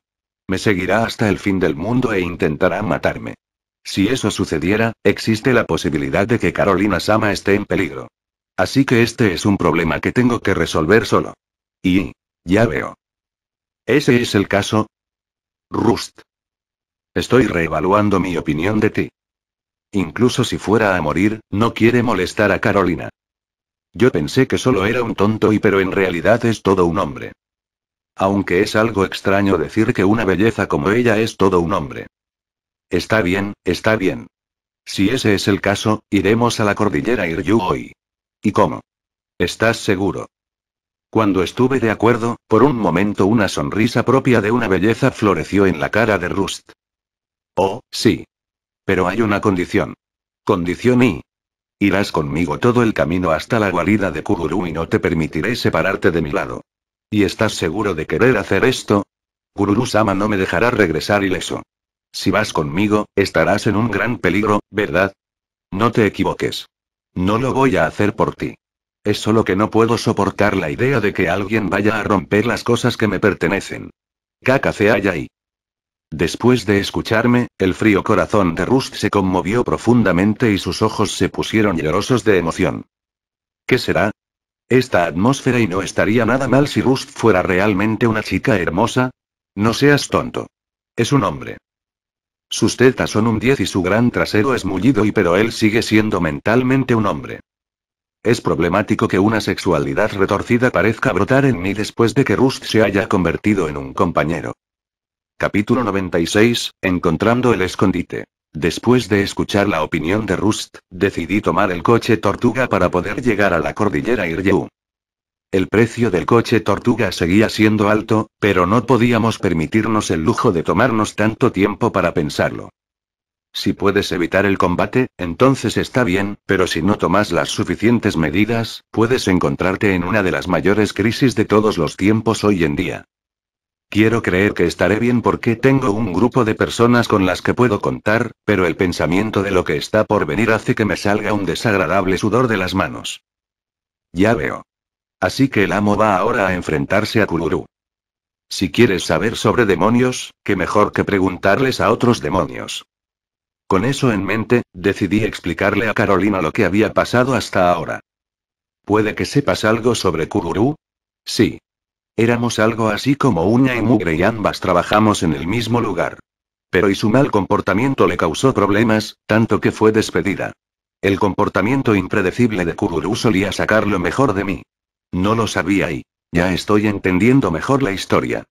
Speaker 1: Me seguirá hasta el fin del mundo e intentará matarme. Si eso sucediera, existe la posibilidad de que Carolina Sama esté en peligro. Así que este es un problema que tengo que resolver solo. Y... ya veo. ¿Ese es el caso? Rust. Estoy reevaluando mi opinión de ti. Incluso si fuera a morir, no quiere molestar a Carolina. Yo pensé que solo era un tonto y pero en realidad es todo un hombre. Aunque es algo extraño decir que una belleza como ella es todo un hombre. Está bien, está bien. Si ese es el caso, iremos a la cordillera Iryu hoy. ¿Y cómo? ¿Estás seguro? Cuando estuve de acuerdo, por un momento una sonrisa propia de una belleza floreció en la cara de Rust. Oh, sí. Pero hay una condición. Condición y, Irás conmigo todo el camino hasta la guarida de Kururu y no te permitiré separarte de mi lado. ¿Y estás seguro de querer hacer esto? Kururu-sama no me dejará regresar ileso. Si vas conmigo, estarás en un gran peligro, ¿verdad? No te equivoques. No lo voy a hacer por ti. Es solo que no puedo soportar la idea de que alguien vaya a romper las cosas que me pertenecen. Kaka Después de escucharme, el frío corazón de Rust se conmovió profundamente y sus ojos se pusieron llorosos de emoción. ¿Qué será? Esta atmósfera y no estaría nada mal si Rust fuera realmente una chica hermosa. No seas tonto. Es un hombre. Sus tetas son un 10 y su gran trasero es mullido y pero él sigue siendo mentalmente un hombre. Es problemático que una sexualidad retorcida parezca brotar en mí después de que Rust se haya convertido en un compañero. Capítulo 96, Encontrando el escondite. Después de escuchar la opinión de Rust, decidí tomar el coche Tortuga para poder llegar a la cordillera Irjeu. El precio del coche Tortuga seguía siendo alto, pero no podíamos permitirnos el lujo de tomarnos tanto tiempo para pensarlo. Si puedes evitar el combate, entonces está bien, pero si no tomas las suficientes medidas, puedes encontrarte en una de las mayores crisis de todos los tiempos hoy en día. Quiero creer que estaré bien porque tengo un grupo de personas con las que puedo contar, pero el pensamiento de lo que está por venir hace que me salga un desagradable sudor de las manos. Ya veo. Así que el amo va ahora a enfrentarse a Kururu. Si quieres saber sobre demonios, qué mejor que preguntarles a otros demonios. Con eso en mente, decidí explicarle a Carolina lo que había pasado hasta ahora. ¿Puede que sepas algo sobre Kururu? Sí. Éramos algo así como uña y mugre y ambas trabajamos en el mismo lugar. Pero y su mal comportamiento le causó problemas, tanto que fue despedida. El comportamiento impredecible de Kururu solía sacar lo mejor de mí. No lo sabía y ya estoy entendiendo mejor la historia.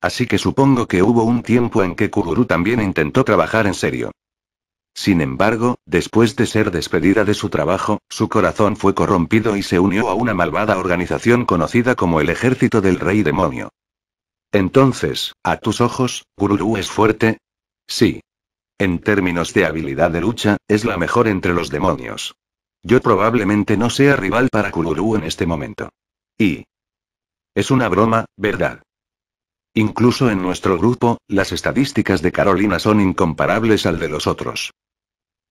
Speaker 1: Así que supongo que hubo un tiempo en que Kururu también intentó trabajar en serio. Sin embargo, después de ser despedida de su trabajo, su corazón fue corrompido y se unió a una malvada organización conocida como el Ejército del Rey Demonio. Entonces, a tus ojos, Gururu es fuerte. Sí. En términos de habilidad de lucha, es la mejor entre los demonios. Yo probablemente no sea rival para Kururu en este momento. Y... Es una broma, ¿verdad? Incluso en nuestro grupo, las estadísticas de Carolina son incomparables al de los otros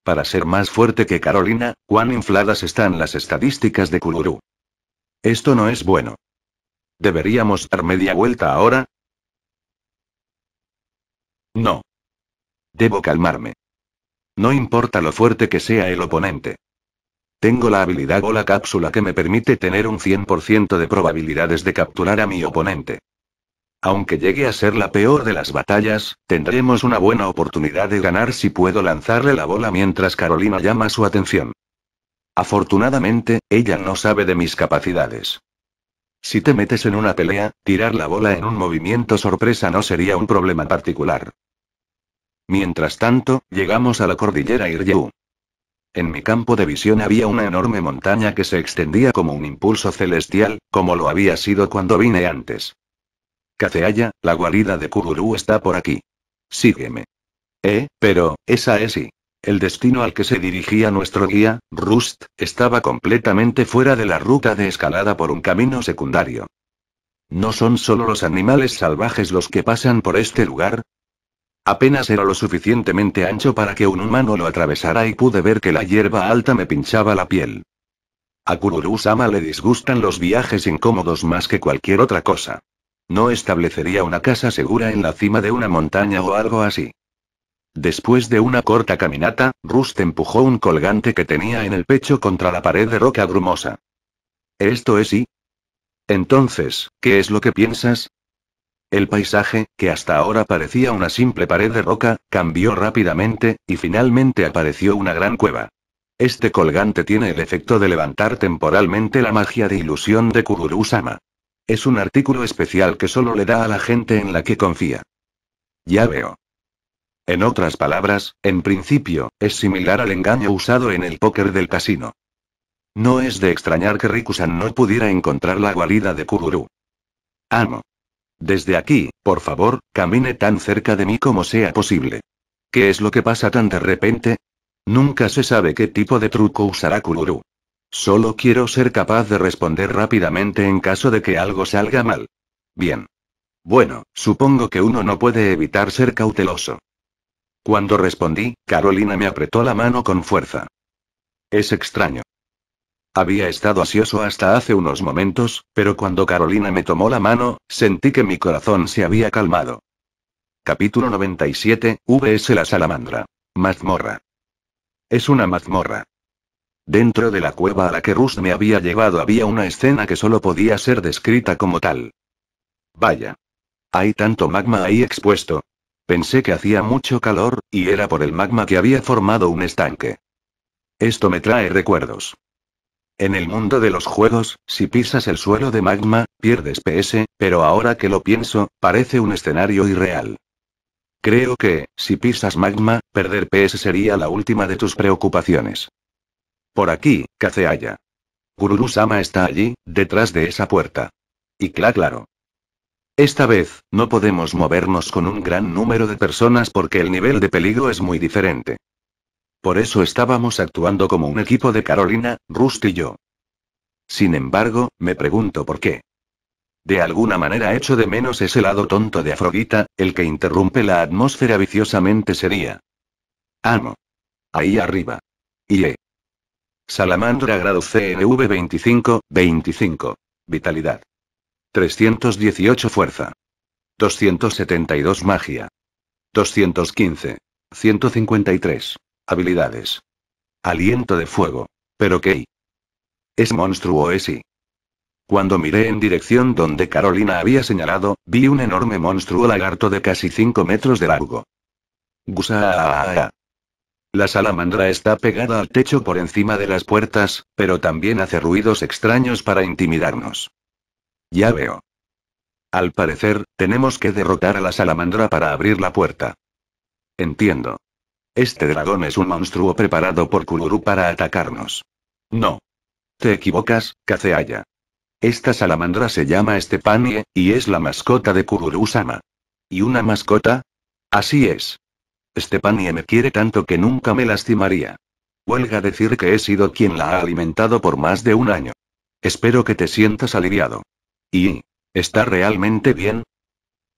Speaker 1: para ser más fuerte que Carolina, cuán infladas están las estadísticas de Kuluru. Esto no es bueno. ¿Deberíamos dar media vuelta ahora? No. Debo calmarme. No importa lo fuerte que sea el oponente. Tengo la habilidad o la cápsula que me permite tener un 100% de probabilidades de capturar a mi oponente. Aunque llegue a ser la peor de las batallas, tendremos una buena oportunidad de ganar si puedo lanzarle la bola mientras Carolina llama su atención. Afortunadamente, ella no sabe de mis capacidades. Si te metes en una pelea, tirar la bola en un movimiento sorpresa no sería un problema particular. Mientras tanto, llegamos a la cordillera Iryu. En mi campo de visión había una enorme montaña que se extendía como un impulso celestial, como lo había sido cuando vine antes. Kaceaya, la guarida de Kururu está por aquí. Sígueme. Eh, pero, esa es y. El destino al que se dirigía nuestro guía, Rust, estaba completamente fuera de la ruta de escalada por un camino secundario. ¿No son solo los animales salvajes los que pasan por este lugar? Apenas era lo suficientemente ancho para que un humano lo atravesara y pude ver que la hierba alta me pinchaba la piel. A Kururu Sama le disgustan los viajes incómodos más que cualquier otra cosa. No establecería una casa segura en la cima de una montaña o algo así. Después de una corta caminata, Rust empujó un colgante que tenía en el pecho contra la pared de roca grumosa. ¿Esto es y? Entonces, ¿qué es lo que piensas? El paisaje, que hasta ahora parecía una simple pared de roca, cambió rápidamente, y finalmente apareció una gran cueva. Este colgante tiene el efecto de levantar temporalmente la magia de ilusión de Kururusama. Es un artículo especial que solo le da a la gente en la que confía. Ya veo. En otras palabras, en principio, es similar al engaño usado en el póker del casino. No es de extrañar que Rikusan no pudiera encontrar la guarida de Kururu. Amo. Desde aquí, por favor, camine tan cerca de mí como sea posible. ¿Qué es lo que pasa tan de repente? Nunca se sabe qué tipo de truco usará Kururu. Solo quiero ser capaz de responder rápidamente en caso de que algo salga mal. Bien. Bueno, supongo que uno no puede evitar ser cauteloso. Cuando respondí, Carolina me apretó la mano con fuerza. Es extraño. Había estado ansioso hasta hace unos momentos, pero cuando Carolina me tomó la mano, sentí que mi corazón se había calmado. Capítulo 97, VS La Salamandra. Mazmorra. Es una mazmorra. Dentro de la cueva a la que Rus me había llevado había una escena que solo podía ser descrita como tal. Vaya. Hay tanto magma ahí expuesto. Pensé que hacía mucho calor, y era por el magma que había formado un estanque. Esto me trae recuerdos. En el mundo de los juegos, si pisas el suelo de magma, pierdes PS, pero ahora que lo pienso, parece un escenario irreal. Creo que, si pisas magma, perder PS sería la última de tus preocupaciones. Por aquí, Kaceaya. Kururusama sama está allí, detrás de esa puerta. Y claro. Esta vez, no podemos movernos con un gran número de personas porque el nivel de peligro es muy diferente. Por eso estábamos actuando como un equipo de Carolina, Rust y yo. Sin embargo, me pregunto por qué. De alguna manera echo de menos ese lado tonto de Afrodita, el que interrumpe la atmósfera viciosamente sería. Amo. Ahí arriba. Y Salamandra grado CNV 25, 25. Vitalidad. 318 fuerza. 272 magia. 215. 153. Habilidades. Aliento de fuego. Pero qué. ¿Es monstruo es o y. Cuando miré en dirección donde Carolina había señalado, vi un enorme monstruo lagarto de casi 5 metros de largo. Gusa. Ah, ah, ah, la salamandra está pegada al techo por encima de las puertas, pero también hace ruidos extraños para intimidarnos. Ya veo. Al parecer, tenemos que derrotar a la salamandra para abrir la puerta. Entiendo. Este dragón es un monstruo preparado por Kururu para atacarnos. No. Te equivocas, Kaceaya. Esta salamandra se llama Estepanie, y es la mascota de Kururu-sama. ¿Y una mascota? Así es. Stepanie me quiere tanto que nunca me lastimaría. Huelga decir que he sido quien la ha alimentado por más de un año. Espero que te sientas aliviado. ¿Y? ¿Está realmente bien?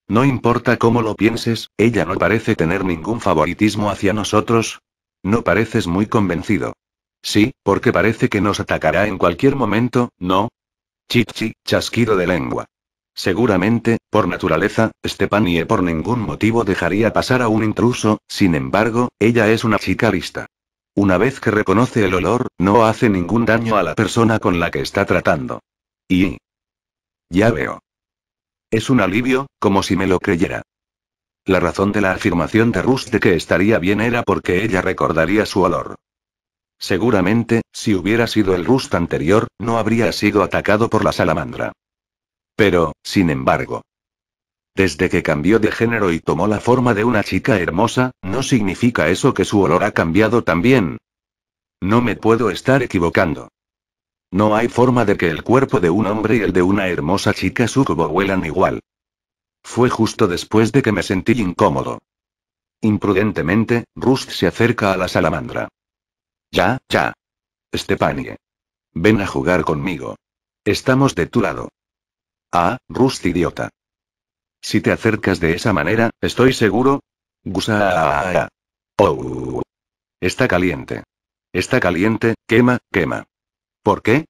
Speaker 1: No importa cómo lo pienses, ella no parece tener ningún favoritismo hacia nosotros. No pareces muy convencido. Sí, porque parece que nos atacará en cualquier momento, ¿no? Chichi, chasquido de lengua. Seguramente, por naturaleza, Stepanie por ningún motivo dejaría pasar a un intruso, sin embargo, ella es una chica lista. Una vez que reconoce el olor, no hace ningún daño a la persona con la que está tratando. Y... Ya veo. Es un alivio, como si me lo creyera. La razón de la afirmación de Rust de que estaría bien era porque ella recordaría su olor. Seguramente, si hubiera sido el Rust anterior, no habría sido atacado por la salamandra. Pero, sin embargo, desde que cambió de género y tomó la forma de una chica hermosa, ¿no significa eso que su olor ha cambiado también? No me puedo estar equivocando. No hay forma de que el cuerpo de un hombre y el de una hermosa chica sucubo huelan igual. Fue justo después de que me sentí incómodo. Imprudentemente, Rust se acerca a la salamandra. Ya, ya. Stepanie. Ven a jugar conmigo. Estamos de tu lado. Ah, Rust idiota. Si te acercas de esa manera, estoy seguro. Gusa. Oh. Está caliente. Está caliente, quema, quema. ¿Por qué?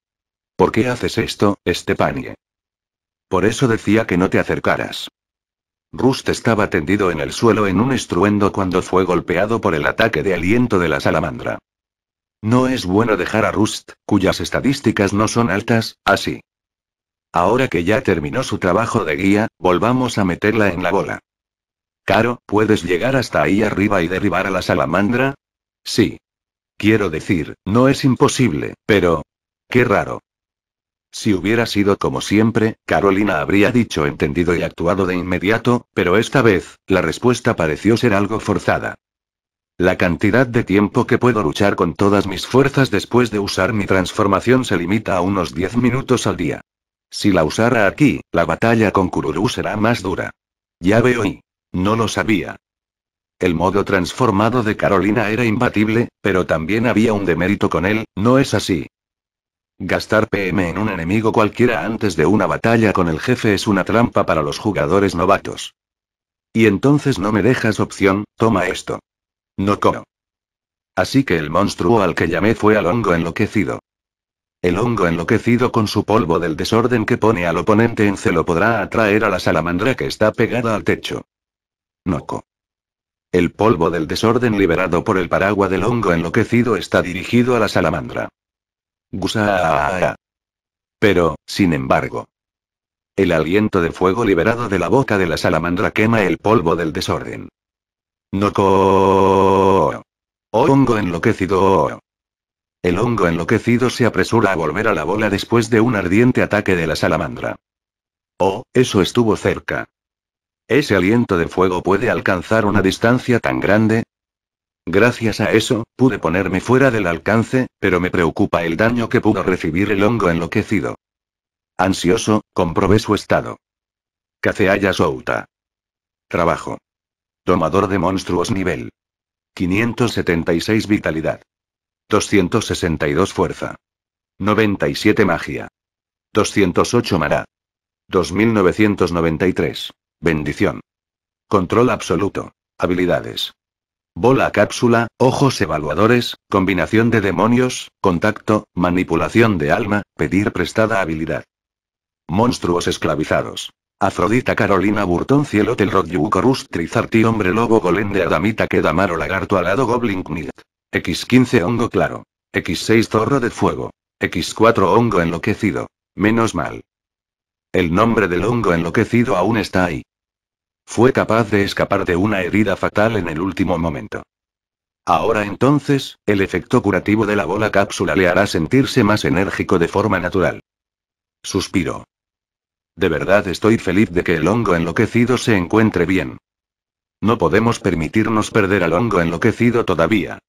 Speaker 1: ¿Por qué haces esto, Estepanie? Por eso decía que no te acercaras. Rust estaba tendido en el suelo en un estruendo cuando fue golpeado por el ataque de aliento de la salamandra. No es bueno dejar a Rust, cuyas estadísticas no son altas, así. Ahora que ya terminó su trabajo de guía, volvamos a meterla en la bola. Caro, ¿puedes llegar hasta ahí arriba y derribar a la salamandra? Sí. Quiero decir, no es imposible, pero... Qué raro. Si hubiera sido como siempre, Carolina habría dicho entendido y actuado de inmediato, pero esta vez, la respuesta pareció ser algo forzada. La cantidad de tiempo que puedo luchar con todas mis fuerzas después de usar mi transformación se limita a unos 10 minutos al día. Si la usara aquí, la batalla con Kururu será más dura. Ya veo y... No lo sabía. El modo transformado de Carolina era imbatible, pero también había un demérito con él, ¿no es así? Gastar PM en un enemigo cualquiera antes de una batalla con el jefe es una trampa para los jugadores novatos. Y entonces no me dejas opción, toma esto. No como. Así que el monstruo al que llamé fue al hongo enloquecido. El hongo enloquecido con su polvo del desorden que pone al oponente en celo podrá atraer a la salamandra que está pegada al techo. Noco. El polvo del desorden liberado por el paraguas del hongo enloquecido está dirigido a la salamandra. Gusa. Pero, sin embargo. El aliento de fuego liberado de la boca de la salamandra quema el polvo del desorden. Noco. Oh, hongo enloquecido. El hongo enloquecido se apresura a volver a la bola después de un ardiente ataque de la salamandra. Oh, eso estuvo cerca. ¿Ese aliento de fuego puede alcanzar una distancia tan grande? Gracias a eso, pude ponerme fuera del alcance, pero me preocupa el daño que pudo recibir el hongo enloquecido. Ansioso, comprobé su estado. Caceaya Souta. Trabajo. Tomador de monstruos nivel. 576 vitalidad. 262 Fuerza. 97 Magia. 208 Mará. 2993. Bendición. Control absoluto. Habilidades. Bola cápsula, ojos evaluadores, combinación de demonios, contacto, manipulación de alma, pedir prestada habilidad. Monstruos esclavizados. Afrodita Carolina Burton Cielo Telrod Yucorus Trizarti Hombre Lobo Golem de Adamita Kedamaro Lagarto Alado Goblin knight. X15 hongo claro. X6 zorro de fuego. X4 hongo enloquecido. Menos mal. El nombre del hongo enloquecido aún está ahí. Fue capaz de escapar de una herida fatal en el último momento. Ahora entonces, el efecto curativo de la bola cápsula le hará sentirse más enérgico de forma natural. Suspiro. De verdad estoy feliz de que el hongo enloquecido se encuentre bien. No podemos permitirnos perder al hongo enloquecido todavía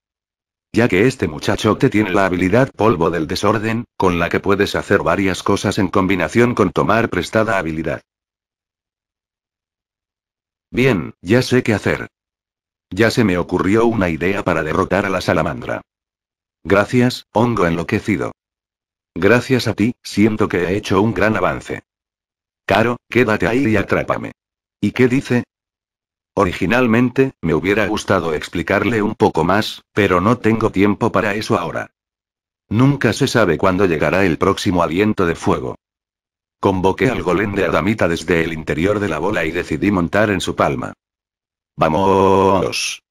Speaker 1: ya que este muchacho te tiene la habilidad polvo del desorden, con la que puedes hacer varias cosas en combinación con tomar prestada habilidad. Bien, ya sé qué hacer. Ya se me ocurrió una idea para derrotar a la salamandra. Gracias, hongo enloquecido. Gracias a ti, siento que he hecho un gran avance. Caro, quédate ahí y atrápame. ¿Y qué dice? Originalmente, me hubiera gustado explicarle un poco más, pero no tengo tiempo para eso ahora. Nunca se sabe cuándo llegará el próximo aliento de fuego. Convoqué al golem de Adamita desde el interior de la bola y decidí montar en su palma. ¡Vamos!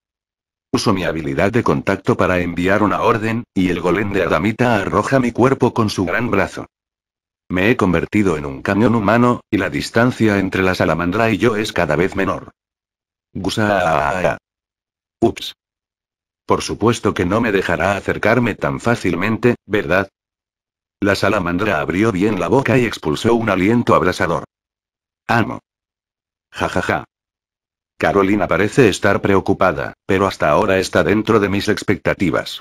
Speaker 1: Uso mi habilidad de contacto para enviar una orden, y el golem de Adamita arroja mi cuerpo con su gran brazo. Me he convertido en un camión humano, y la distancia entre la salamandra y yo es cada vez menor. Gusa. Ups. Por supuesto que no me dejará acercarme tan fácilmente, ¿verdad? La salamandra abrió bien la boca y expulsó un aliento abrasador. Amo. Ja ja ja. Carolina parece estar preocupada, pero hasta ahora está dentro de mis expectativas.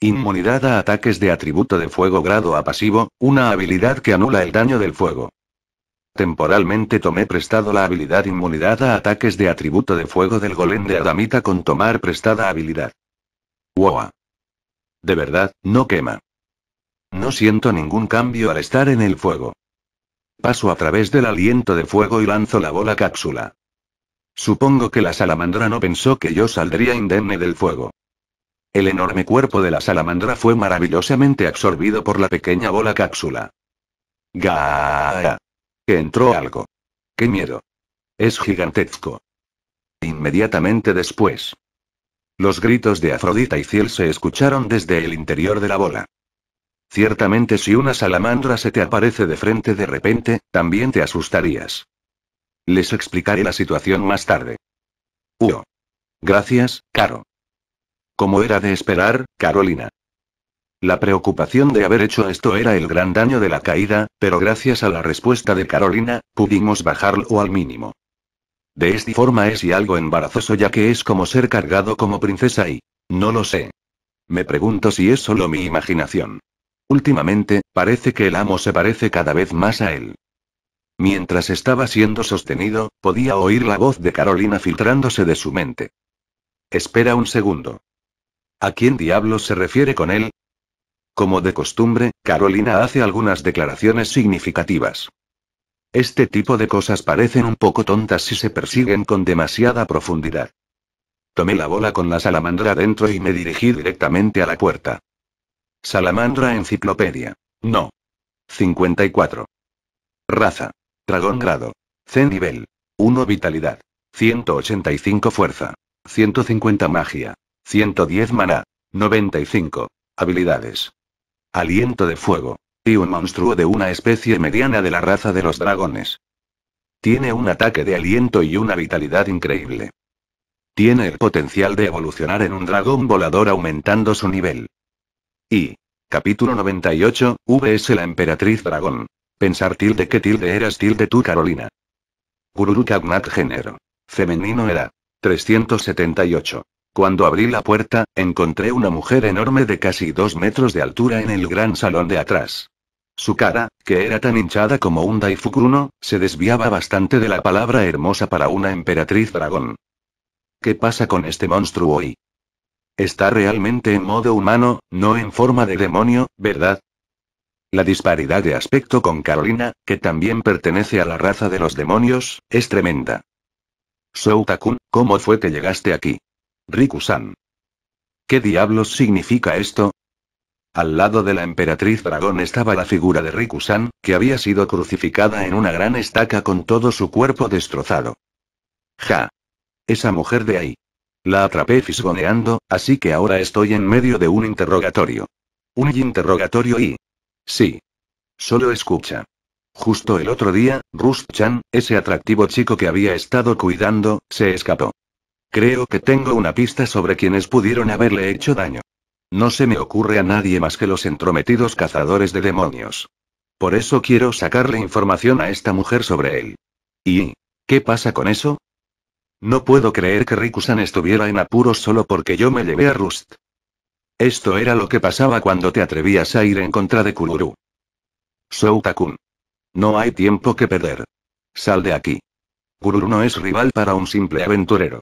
Speaker 1: Inmunidad a ataques de atributo de fuego grado a pasivo, una habilidad que anula el daño del fuego. Temporalmente tomé prestado la habilidad inmunidad a ataques de atributo de fuego del golem de Adamita con tomar prestada habilidad. Wow. De verdad, no quema. No siento ningún cambio al estar en el fuego. Paso a través del aliento de fuego y lanzo la bola cápsula. Supongo que la salamandra no pensó que yo saldría indemne del fuego. El enorme cuerpo de la salamandra fue maravillosamente absorbido por la pequeña bola cápsula. ga que entró algo. ¡Qué miedo! Es gigantesco. Inmediatamente después. Los gritos de Afrodita y Ciel se escucharon desde el interior de la bola. Ciertamente si una salamandra se te aparece de frente de repente, también te asustarías. Les explicaré la situación más tarde. Uo. Gracias, Caro. Como era de esperar, Carolina. La preocupación de haber hecho esto era el gran daño de la caída, pero gracias a la respuesta de Carolina, pudimos bajarlo al mínimo. De esta forma es y algo embarazoso ya que es como ser cargado como princesa y... No lo sé. Me pregunto si es solo mi imaginación. Últimamente, parece que el amo se parece cada vez más a él. Mientras estaba siendo sostenido, podía oír la voz de Carolina filtrándose de su mente. Espera un segundo. ¿A quién diablos se refiere con él? Como de costumbre, Carolina hace algunas declaraciones significativas. Este tipo de cosas parecen un poco tontas si se persiguen con demasiada profundidad. Tomé la bola con la salamandra dentro y me dirigí directamente a la puerta. Salamandra Enciclopedia. No. 54. Raza. Dragón grado. Zen nivel. 1 vitalidad. 185 fuerza. 150 magia. 110 maná. 95. Habilidades aliento de fuego. Y un monstruo de una especie mediana de la raza de los dragones. Tiene un ataque de aliento y una vitalidad increíble. Tiene el potencial de evolucionar en un dragón volador aumentando su nivel. Y. Capítulo 98, VS la emperatriz dragón. Pensar tilde que tilde eras tilde tú Carolina. Gururu género. Femenino era. 378. Cuando abrí la puerta, encontré una mujer enorme de casi dos metros de altura en el gran salón de atrás. Su cara, que era tan hinchada como un daifukuno, se desviaba bastante de la palabra hermosa para una emperatriz dragón. ¿Qué pasa con este monstruo hoy? Está realmente en modo humano, no en forma de demonio, ¿verdad? La disparidad de aspecto con Carolina, que también pertenece a la raza de los demonios, es tremenda. Soutakun, ¿cómo fue que llegaste aquí? Rikusan. ¿Qué diablos significa esto? Al lado de la emperatriz dragón estaba la figura de Rikusan, que había sido crucificada en una gran estaca con todo su cuerpo destrozado. Ja. Esa mujer de ahí. La atrapé fisgoneando, así que ahora estoy en medio de un interrogatorio. Un interrogatorio y... Sí. Solo escucha. Justo el otro día, Rust-chan, ese atractivo chico que había estado cuidando, se escapó. Creo que tengo una pista sobre quienes pudieron haberle hecho daño. No se me ocurre a nadie más que los entrometidos cazadores de demonios. Por eso quiero sacarle información a esta mujer sobre él. ¿Y qué pasa con eso? No puedo creer que Rikusan estuviera en apuros solo porque yo me llevé a Rust. Esto era lo que pasaba cuando te atrevías a ir en contra de Kururu. Soutakun. No hay tiempo que perder. Sal de aquí. Kururu no es rival para un simple aventurero.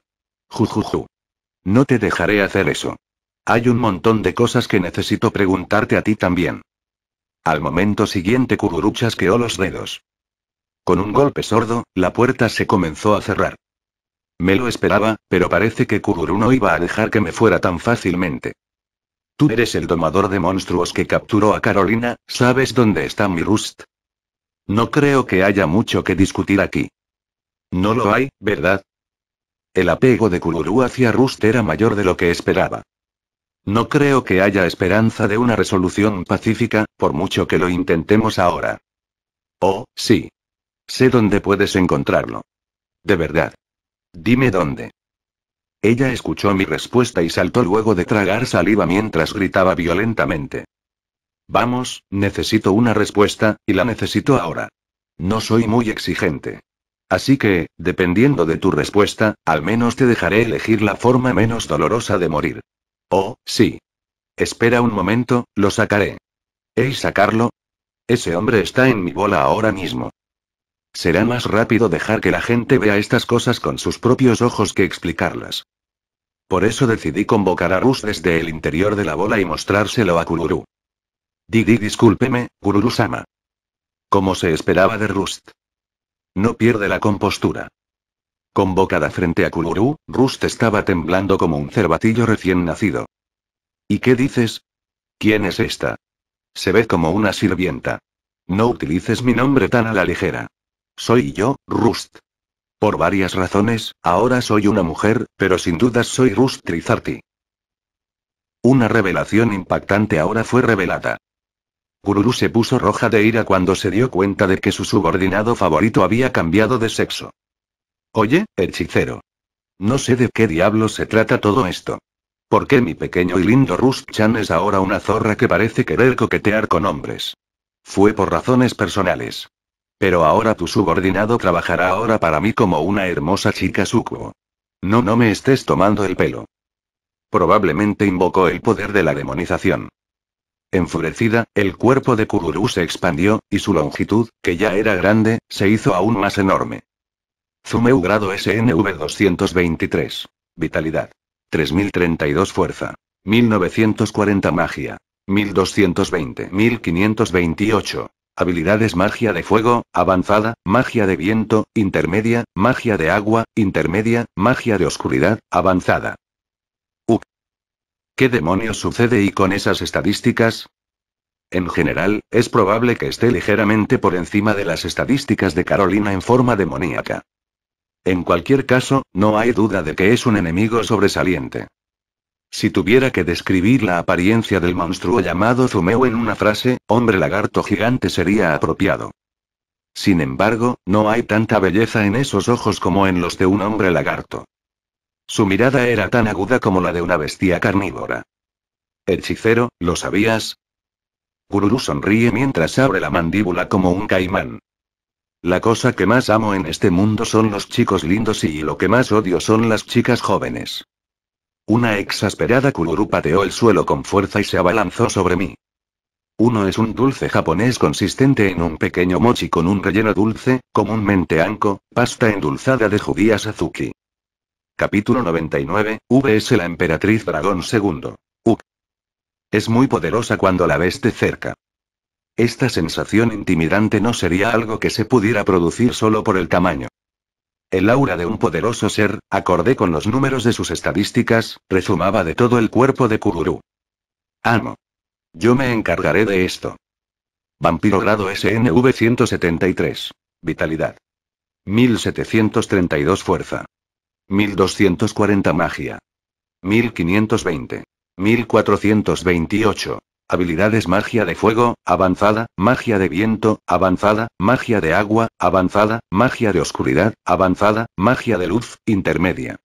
Speaker 1: Jujuju. No te dejaré hacer eso. Hay un montón de cosas que necesito preguntarte a ti también. Al momento siguiente Kururu chasqueó los dedos. Con un golpe sordo, la puerta se comenzó a cerrar. Me lo esperaba, pero parece que Kururu no iba a dejar que me fuera tan fácilmente. Tú eres el domador de monstruos que capturó a Carolina, ¿sabes dónde está mi Rust? No creo que haya mucho que discutir aquí. No lo hay, ¿verdad? El apego de Kururu hacia Rust era mayor de lo que esperaba. No creo que haya esperanza de una resolución pacífica, por mucho que lo intentemos ahora. Oh, sí. Sé dónde puedes encontrarlo. De verdad. Dime dónde. Ella escuchó mi respuesta y saltó luego de tragar saliva mientras gritaba violentamente. Vamos, necesito una respuesta, y la necesito ahora. No soy muy exigente. Así que, dependiendo de tu respuesta, al menos te dejaré elegir la forma menos dolorosa de morir. Oh, sí. Espera un momento, lo sacaré. ¿Ey sacarlo? Ese hombre está en mi bola ahora mismo. Será más rápido dejar que la gente vea estas cosas con sus propios ojos que explicarlas. Por eso decidí convocar a Rust desde el interior de la bola y mostrárselo a Kururu. Didi, discúlpeme, Kururu-sama. Como se esperaba de Rust, no pierde la compostura. Convocada frente a Kuluru, Rust estaba temblando como un cervatillo recién nacido. ¿Y qué dices? ¿Quién es esta? Se ve como una sirvienta. No utilices mi nombre tan a la ligera. Soy yo, Rust. Por varias razones, ahora soy una mujer, pero sin dudas soy Rust Trizarti. Una revelación impactante ahora fue revelada. Kururu se puso roja de ira cuando se dio cuenta de que su subordinado favorito había cambiado de sexo. Oye, hechicero. No sé de qué diablo se trata todo esto. ¿Por qué mi pequeño y lindo Ruschan chan es ahora una zorra que parece querer coquetear con hombres? Fue por razones personales. Pero ahora tu subordinado trabajará ahora para mí como una hermosa chica sucubo. No, no me estés tomando el pelo. Probablemente invocó el poder de la demonización. Enfurecida, el cuerpo de Kururu se expandió, y su longitud, que ya era grande, se hizo aún más enorme. Zumeu grado SNV 223. Vitalidad. 3032 Fuerza. 1940 Magia. 1220. 1528. Habilidades magia de fuego, avanzada, magia de viento, intermedia, magia de agua, intermedia, magia de oscuridad, avanzada. ¿Qué demonios sucede y con esas estadísticas? En general, es probable que esté ligeramente por encima de las estadísticas de Carolina en forma demoníaca. En cualquier caso, no hay duda de que es un enemigo sobresaliente. Si tuviera que describir la apariencia del monstruo llamado Zumeo en una frase, hombre lagarto gigante sería apropiado. Sin embargo, no hay tanta belleza en esos ojos como en los de un hombre lagarto. Su mirada era tan aguda como la de una bestia carnívora. Hechicero, ¿lo sabías? Kururu sonríe mientras abre la mandíbula como un caimán. La cosa que más amo en este mundo son los chicos lindos y lo que más odio son las chicas jóvenes. Una exasperada Kururu pateó el suelo con fuerza y se abalanzó sobre mí. Uno es un dulce japonés consistente en un pequeño mochi con un relleno dulce, comúnmente anko, pasta endulzada de judías azuki. Capítulo 99, VS La Emperatriz Dragón II. U. Es muy poderosa cuando la ves de cerca. Esta sensación intimidante no sería algo que se pudiera producir solo por el tamaño. El aura de un poderoso ser, acordé con los números de sus estadísticas, rezumaba de todo el cuerpo de Kururu. Amo. Yo me encargaré de esto. Vampiro grado SNV 173. Vitalidad. 1732 Fuerza. 1240 magia. 1520. 1428. Habilidades magia de fuego, avanzada, magia de viento, avanzada, magia de agua, avanzada, magia de oscuridad, avanzada, magia de luz, intermedia.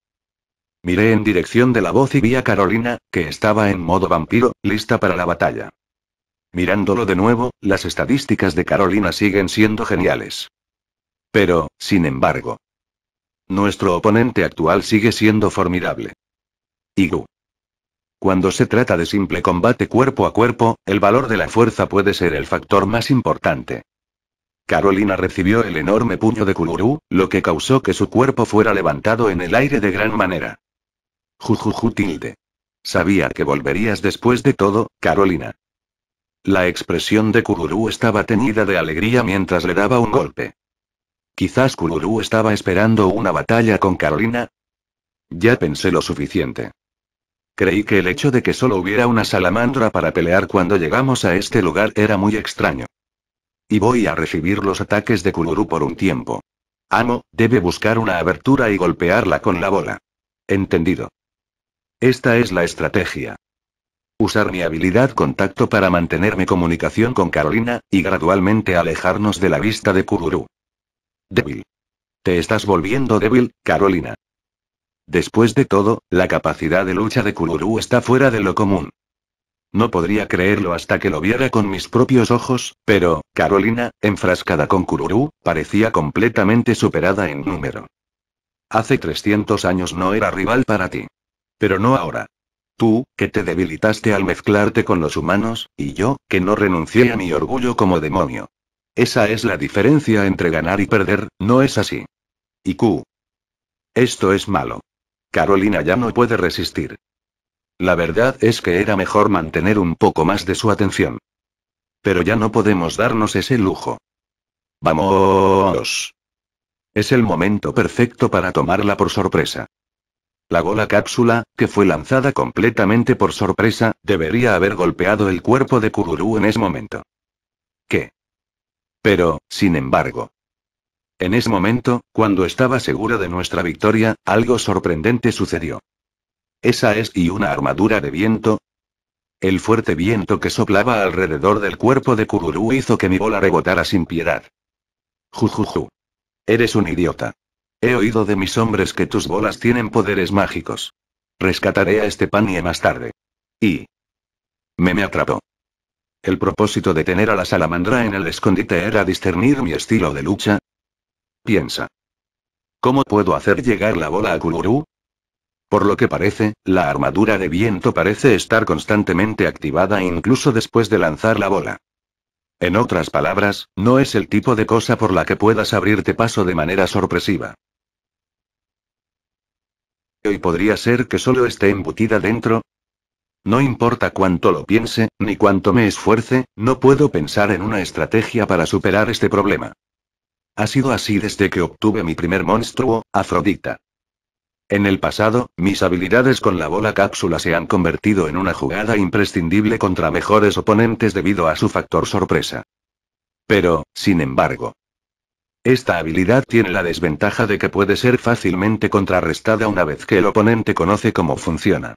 Speaker 1: Miré en dirección de la voz y vi a Carolina, que estaba en modo vampiro, lista para la batalla. Mirándolo de nuevo, las estadísticas de Carolina siguen siendo geniales. Pero, sin embargo, nuestro oponente actual sigue siendo formidable. Igu. Cuando se trata de simple combate cuerpo a cuerpo, el valor de la fuerza puede ser el factor más importante. Carolina recibió el enorme puño de Kururu, lo que causó que su cuerpo fuera levantado en el aire de gran manera. Jujuju tilde. Sabía que volverías después de todo, Carolina. La expresión de Kururu estaba teñida de alegría mientras le daba un golpe. Quizás Kururu estaba esperando una batalla con Carolina. Ya pensé lo suficiente. Creí que el hecho de que solo hubiera una salamandra para pelear cuando llegamos a este lugar era muy extraño. Y voy a recibir los ataques de Kururu por un tiempo. Amo, debe buscar una abertura y golpearla con la bola. Entendido. Esta es la estrategia. Usar mi habilidad contacto para mantener mi comunicación con Carolina, y gradualmente alejarnos de la vista de Kururu. Débil. Te estás volviendo débil, Carolina. Después de todo, la capacidad de lucha de Kururu está fuera de lo común. No podría creerlo hasta que lo viera con mis propios ojos, pero, Carolina, enfrascada con Kururu, parecía completamente superada en número. Hace 300 años no era rival para ti. Pero no ahora. Tú, que te debilitaste al mezclarte con los humanos, y yo, que no renuncié a mi orgullo como demonio. Esa es la diferencia entre ganar y perder, ¿no es así? Y Q. Esto es malo. Carolina ya no puede resistir. La verdad es que era mejor mantener un poco más de su atención. Pero ya no podemos darnos ese lujo. Vamos. Es el momento perfecto para tomarla por sorpresa. La gola cápsula, que fue lanzada completamente por sorpresa, debería haber golpeado el cuerpo de Kururu en ese momento. ¿Qué? Pero, sin embargo. En ese momento, cuando estaba seguro de nuestra victoria, algo sorprendente sucedió. Esa es y una armadura de viento. El fuerte viento que soplaba alrededor del cuerpo de Kururu hizo que mi bola rebotara sin piedad. Jujuju. Eres un idiota. He oído de mis hombres que tus bolas tienen poderes mágicos. Rescataré a este y más tarde. Y. Me me atrapó. El propósito de tener a la salamandra en el escondite era discernir mi estilo de lucha. Piensa. ¿Cómo puedo hacer llegar la bola a Kuluru? Por lo que parece, la armadura de viento parece estar constantemente activada incluso después de lanzar la bola. En otras palabras, no es el tipo de cosa por la que puedas abrirte paso de manera sorpresiva. Hoy podría ser que solo esté embutida dentro, no importa cuánto lo piense, ni cuánto me esfuerce, no puedo pensar en una estrategia para superar este problema. Ha sido así desde que obtuve mi primer monstruo, Afrodita. En el pasado, mis habilidades con la bola cápsula se han convertido en una jugada imprescindible contra mejores oponentes debido a su factor sorpresa. Pero, sin embargo, esta habilidad tiene la desventaja de que puede ser fácilmente contrarrestada una vez que el oponente conoce cómo funciona.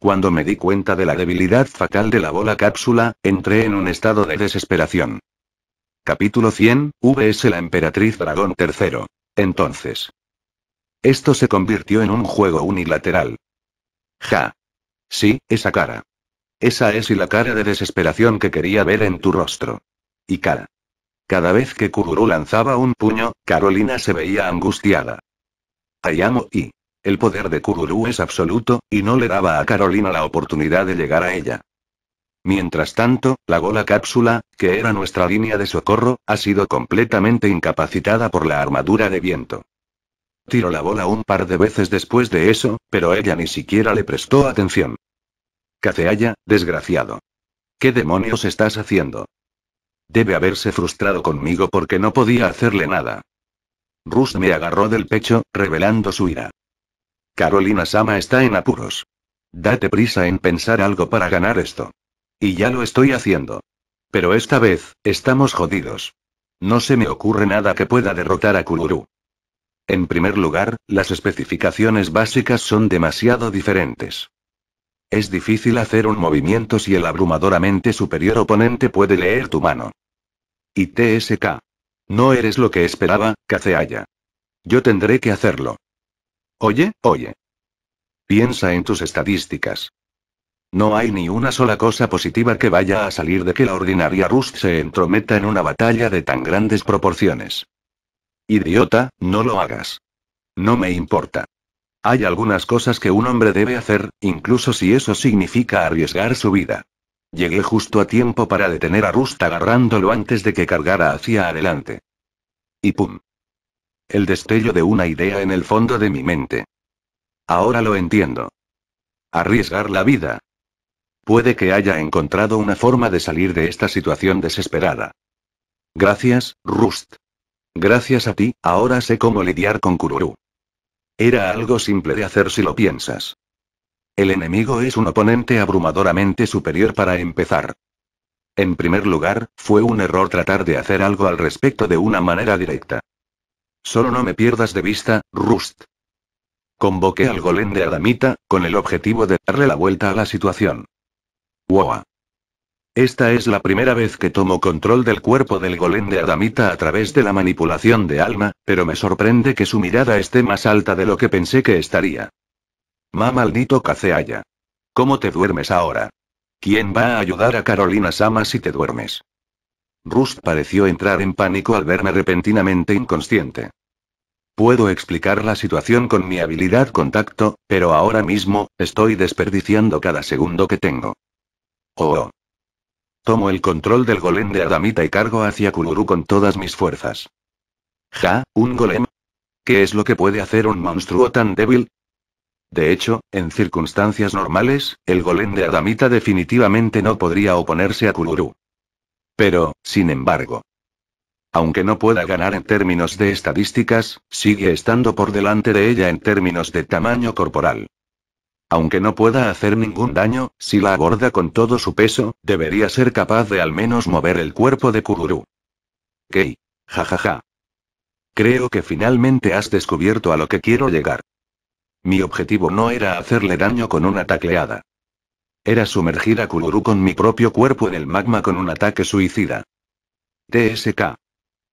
Speaker 1: Cuando me di cuenta de la debilidad fatal de la bola cápsula, entré en un estado de desesperación. Capítulo 100, VS La Emperatriz Dragón III. Entonces. Esto se convirtió en un juego unilateral. Ja. Sí, esa cara. Esa es y la cara de desesperación que quería ver en tu rostro. Y cara. Cada vez que Kururu lanzaba un puño, Carolina se veía angustiada. Ayamo y. El poder de Kururu es absoluto, y no le daba a Carolina la oportunidad de llegar a ella. Mientras tanto, la gola cápsula, que era nuestra línea de socorro, ha sido completamente incapacitada por la armadura de viento. Tiró la bola un par de veces después de eso, pero ella ni siquiera le prestó atención. Caceaya, desgraciado. ¿Qué demonios estás haciendo? Debe haberse frustrado conmigo porque no podía hacerle nada. Rus me agarró del pecho, revelando su ira. Carolina Sama está en apuros. Date prisa en pensar algo para ganar esto. Y ya lo estoy haciendo. Pero esta vez, estamos jodidos. No se me ocurre nada que pueda derrotar a Kuluru. En primer lugar, las especificaciones básicas son demasiado diferentes. Es difícil hacer un movimiento si el abrumadoramente superior oponente puede leer tu mano. Y TSK. No eres lo que esperaba, Kaceaya. Yo tendré que hacerlo. Oye, oye. Piensa en tus estadísticas. No hay ni una sola cosa positiva que vaya a salir de que la ordinaria Rust se entrometa en una batalla de tan grandes proporciones. Idiota, no lo hagas. No me importa. Hay algunas cosas que un hombre debe hacer, incluso si eso significa arriesgar su vida. Llegué justo a tiempo para detener a Rust agarrándolo antes de que cargara hacia adelante. Y pum el destello de una idea en el fondo de mi mente. Ahora lo entiendo. Arriesgar la vida. Puede que haya encontrado una forma de salir de esta situación desesperada. Gracias, Rust. Gracias a ti, ahora sé cómo lidiar con Kururu. Era algo simple de hacer si lo piensas. El enemigo es un oponente abrumadoramente superior para empezar. En primer lugar, fue un error tratar de hacer algo al respecto de una manera directa. Solo no me pierdas de vista, Rust. Convoqué al golem de Adamita, con el objetivo de darle la vuelta a la situación. Wow. Esta es la primera vez que tomo control del cuerpo del golem de Adamita a través de la manipulación de alma, pero me sorprende que su mirada esté más alta de lo que pensé que estaría. Ma maldito cacealla. ¿Cómo te duermes ahora? ¿Quién va a ayudar a Carolina Sama si te duermes? Rust pareció entrar en pánico al verme repentinamente inconsciente. Puedo explicar la situación con mi habilidad contacto, pero ahora mismo, estoy desperdiciando cada segundo que tengo. Oh, oh. Tomo el control del golem de Adamita y cargo hacia Kuluru con todas mis fuerzas. Ja, un golem. ¿Qué es lo que puede hacer un monstruo tan débil? De hecho, en circunstancias normales, el golem de Adamita definitivamente no podría oponerse a Kuluru. Pero, sin embargo. Aunque no pueda ganar en términos de estadísticas, sigue estando por delante de ella en términos de tamaño corporal. Aunque no pueda hacer ningún daño, si la aborda con todo su peso, debería ser capaz de al menos mover el cuerpo de Kururu. ¡Ja Jajaja. Ja. Creo que finalmente has descubierto a lo que quiero llegar. Mi objetivo no era hacerle daño con una tacleada era sumergir a Kururu con mi propio cuerpo en el magma con un ataque suicida. TSK.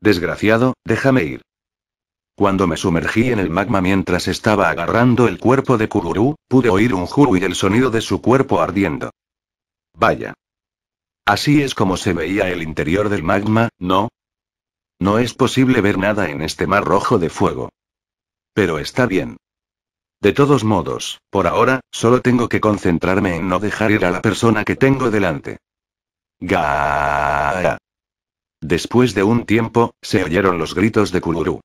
Speaker 1: Desgraciado, déjame ir. Cuando me sumergí en el magma mientras estaba agarrando el cuerpo de Kururu, pude oír un juru y el sonido de su cuerpo ardiendo. Vaya. Así es como se veía el interior del magma, ¿no? No es posible ver nada en este mar rojo de fuego. Pero está bien. De todos modos, por ahora, solo tengo que concentrarme en no dejar ir a la persona que tengo delante. Ga. Después de un tiempo, se oyeron los gritos de Kuluru.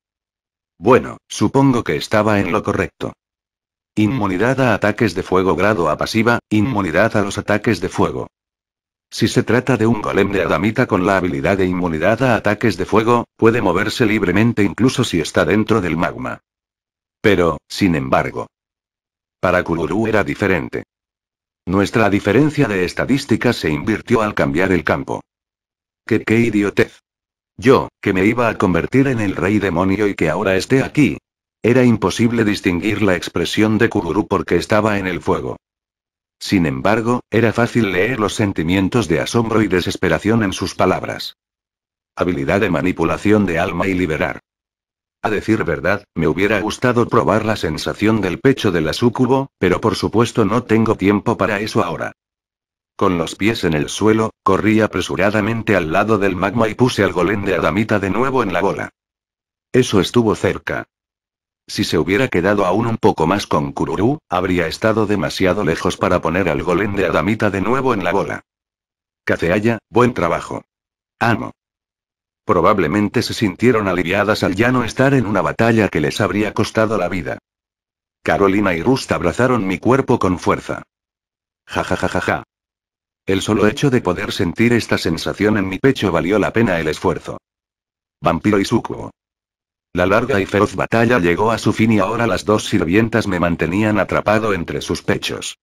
Speaker 1: Bueno, supongo que estaba en lo correcto. Inmunidad a ataques de fuego grado a pasiva, inmunidad a los ataques de fuego. Si se trata de un golem de adamita con la habilidad de inmunidad a ataques de fuego, puede moverse libremente incluso si está dentro del magma. Pero, sin embargo. Para Kururu era diferente. Nuestra diferencia de estadísticas se invirtió al cambiar el campo. ¿Qué, qué idiotez? Yo, que me iba a convertir en el rey demonio y que ahora esté aquí. Era imposible distinguir la expresión de Kururu porque estaba en el fuego. Sin embargo, era fácil leer los sentimientos de asombro y desesperación en sus palabras. Habilidad de manipulación de alma y liberar. A decir verdad, me hubiera gustado probar la sensación del pecho de la sucubo, pero por supuesto no tengo tiempo para eso ahora. Con los pies en el suelo, corrí apresuradamente al lado del magma y puse al golem de Adamita de nuevo en la bola. Eso estuvo cerca. Si se hubiera quedado aún un poco más con Kururu, habría estado demasiado lejos para poner al golem de Adamita de nuevo en la bola. Caceaya, buen trabajo. Amo. Probablemente se sintieron aliviadas al ya no estar en una batalla que les habría costado la vida. Carolina y Rust abrazaron mi cuerpo con fuerza. Ja ja ja ja ja. El solo hecho de poder sentir esta sensación en mi pecho valió la pena el esfuerzo. Vampiro y Suco. La larga y feroz batalla llegó a su fin y ahora las dos sirvientas me mantenían atrapado entre sus pechos.